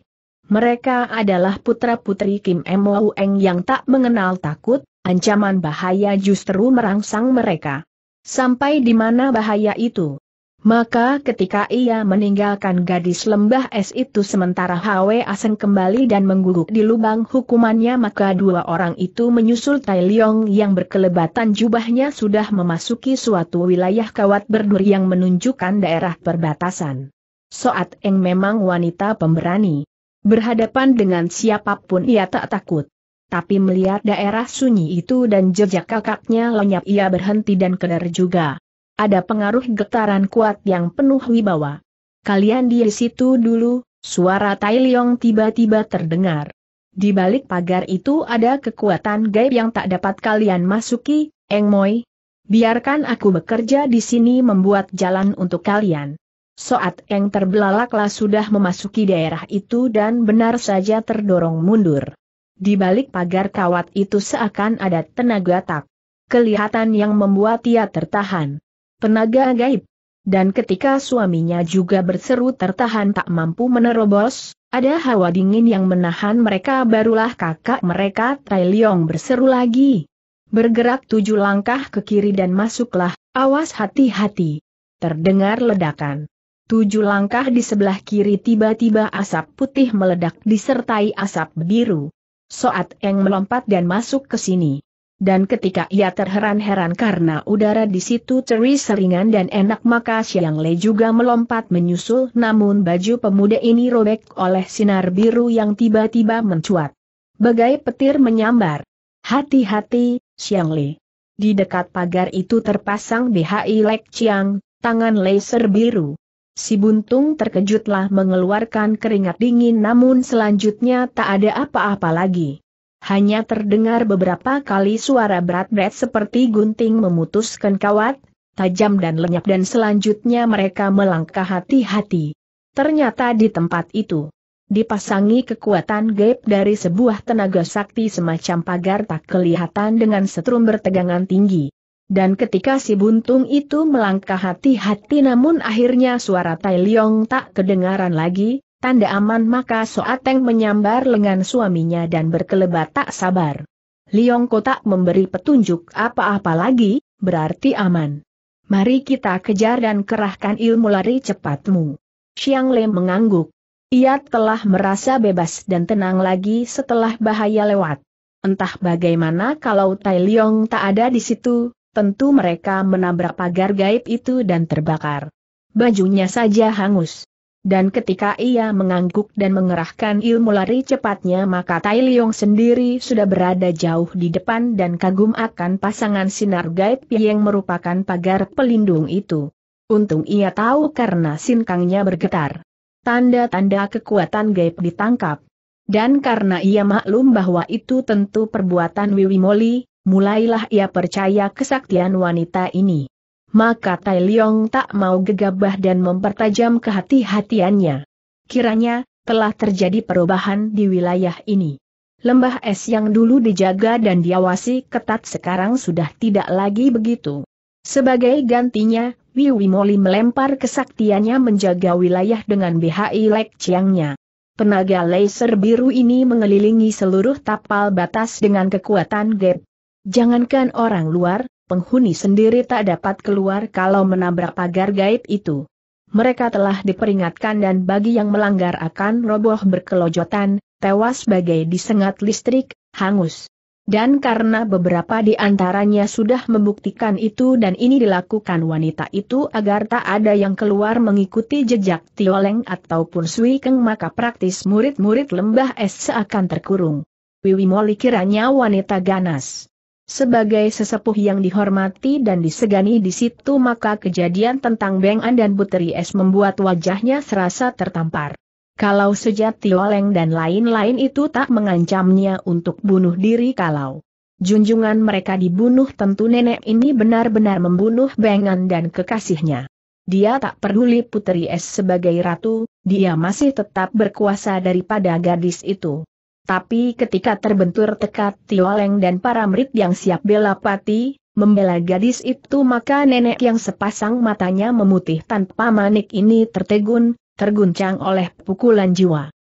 Mereka adalah putra-putri Kim Mo Eng yang tak mengenal takut, ancaman bahaya justru merangsang mereka. Sampai di mana bahaya itu? Maka ketika ia meninggalkan gadis lembah es itu sementara Hwe Asen kembali dan mengguguk di lubang hukumannya maka dua orang itu menyusul Tai Leong yang berkelebatan jubahnya sudah memasuki suatu wilayah kawat berduri yang menunjukkan daerah perbatasan. Soat Eng memang wanita pemberani. Berhadapan dengan siapapun ia tak takut. Tapi melihat daerah sunyi itu dan jejak kakaknya lenyap ia berhenti dan keder juga. Ada pengaruh getaran kuat yang penuh wibawa. Kalian di situ dulu, suara Tai Leong tiba-tiba terdengar. Di balik pagar itu ada kekuatan gaib yang tak dapat kalian masuki, Eng Moi. Biarkan aku bekerja di sini membuat jalan untuk kalian. Soat Eng terbelalaklah sudah memasuki daerah itu dan benar saja terdorong mundur. Di balik pagar kawat itu seakan ada tenaga tak kelihatan yang membuat ia tertahan tenaga gaib. Dan ketika suaminya juga berseru tertahan tak mampu menerobos, ada hawa dingin yang menahan mereka barulah kakak mereka Tai Leong berseru lagi. Bergerak tujuh langkah ke kiri dan masuklah, awas hati-hati. Terdengar ledakan. Tujuh langkah di sebelah kiri tiba-tiba asap putih meledak disertai asap biru. Soat Eng melompat dan masuk ke sini. Dan ketika ia terheran-heran karena udara di situ ceri seringan dan enak maka Siang Le juga melompat menyusul namun baju pemuda ini robek oleh sinar biru yang tiba-tiba mencuat. Bagai petir menyambar. Hati-hati, Siang Le. Di dekat pagar itu terpasang BHI Lek Chiang, tangan laser biru. Si buntung terkejutlah mengeluarkan keringat dingin namun selanjutnya tak ada apa-apa lagi hanya terdengar beberapa kali suara berat-berat seperti gunting memutuskan kawat, tajam dan lenyap dan selanjutnya mereka melangkah hati-hati. Ternyata di tempat itu dipasangi kekuatan gaib dari sebuah tenaga sakti semacam pagar tak kelihatan dengan setrum bertegangan tinggi. Dan ketika si buntung itu melangkah hati-hati namun akhirnya suara Tai Leong tak kedengaran lagi, tanda aman maka Soateng menyambar lengan suaminya dan berkelebat tak sabar. Liong kotak memberi petunjuk apa-apa lagi, berarti aman. Mari kita kejar dan kerahkan ilmu lari cepatmu. Xiang Le mengangguk. Ia telah merasa bebas dan tenang lagi setelah bahaya lewat. Entah bagaimana kalau Tai Liong tak ada di situ, tentu mereka menabrak pagar gaib itu dan terbakar. Bajunya saja hangus dan ketika ia mengangguk dan mengerahkan ilmu lari cepatnya maka Tai Leong sendiri sudah berada jauh di depan dan kagum akan pasangan sinar gaib yang merupakan pagar pelindung itu. Untung ia tahu karena sinkangnya bergetar. Tanda-tanda kekuatan gaib ditangkap. Dan karena ia maklum bahwa itu tentu perbuatan Wiwi Moli, mulailah ia percaya kesaktian wanita ini maka Tai Leong tak mau gegabah dan mempertajam kehati-hatiannya. Kiranya, telah terjadi perubahan di wilayah ini. Lembah es yang dulu dijaga dan diawasi ketat sekarang sudah tidak lagi begitu. Sebagai gantinya, Wiwi Moli melempar kesaktiannya menjaga wilayah dengan BHI Lek Chiangnya. Penaga laser biru ini mengelilingi seluruh tapal batas dengan kekuatan gap. Jangankan orang luar, penghuni sendiri tak dapat keluar kalau menabrak pagar gaib itu. Mereka telah diperingatkan dan bagi yang melanggar akan roboh berkelojotan, tewas sebagai disengat listrik, hangus. Dan karena beberapa di antaranya sudah membuktikan itu dan ini dilakukan wanita itu agar tak ada yang keluar mengikuti jejak Tioleng ataupun Sui Keng maka praktis murid-murid lembah es seakan terkurung. Wiwi Moli kiranya wanita ganas. Sebagai sesepuh yang dihormati dan disegani di situ maka kejadian tentang Beng An dan Putri Es membuat wajahnya serasa tertampar. Kalau sejak Tioleng dan lain-lain itu tak mengancamnya untuk bunuh diri kalau junjungan mereka dibunuh tentu nenek ini benar-benar membunuh Beng An dan kekasihnya. Dia tak peduli Putri Es sebagai ratu, dia masih tetap berkuasa daripada gadis itu. Tapi ketika terbentur tekat Tioleng dan para merit yang siap bela pati, membela gadis itu maka nenek yang sepasang matanya memutih tanpa manik ini tertegun, terguncang oleh pukulan jiwa.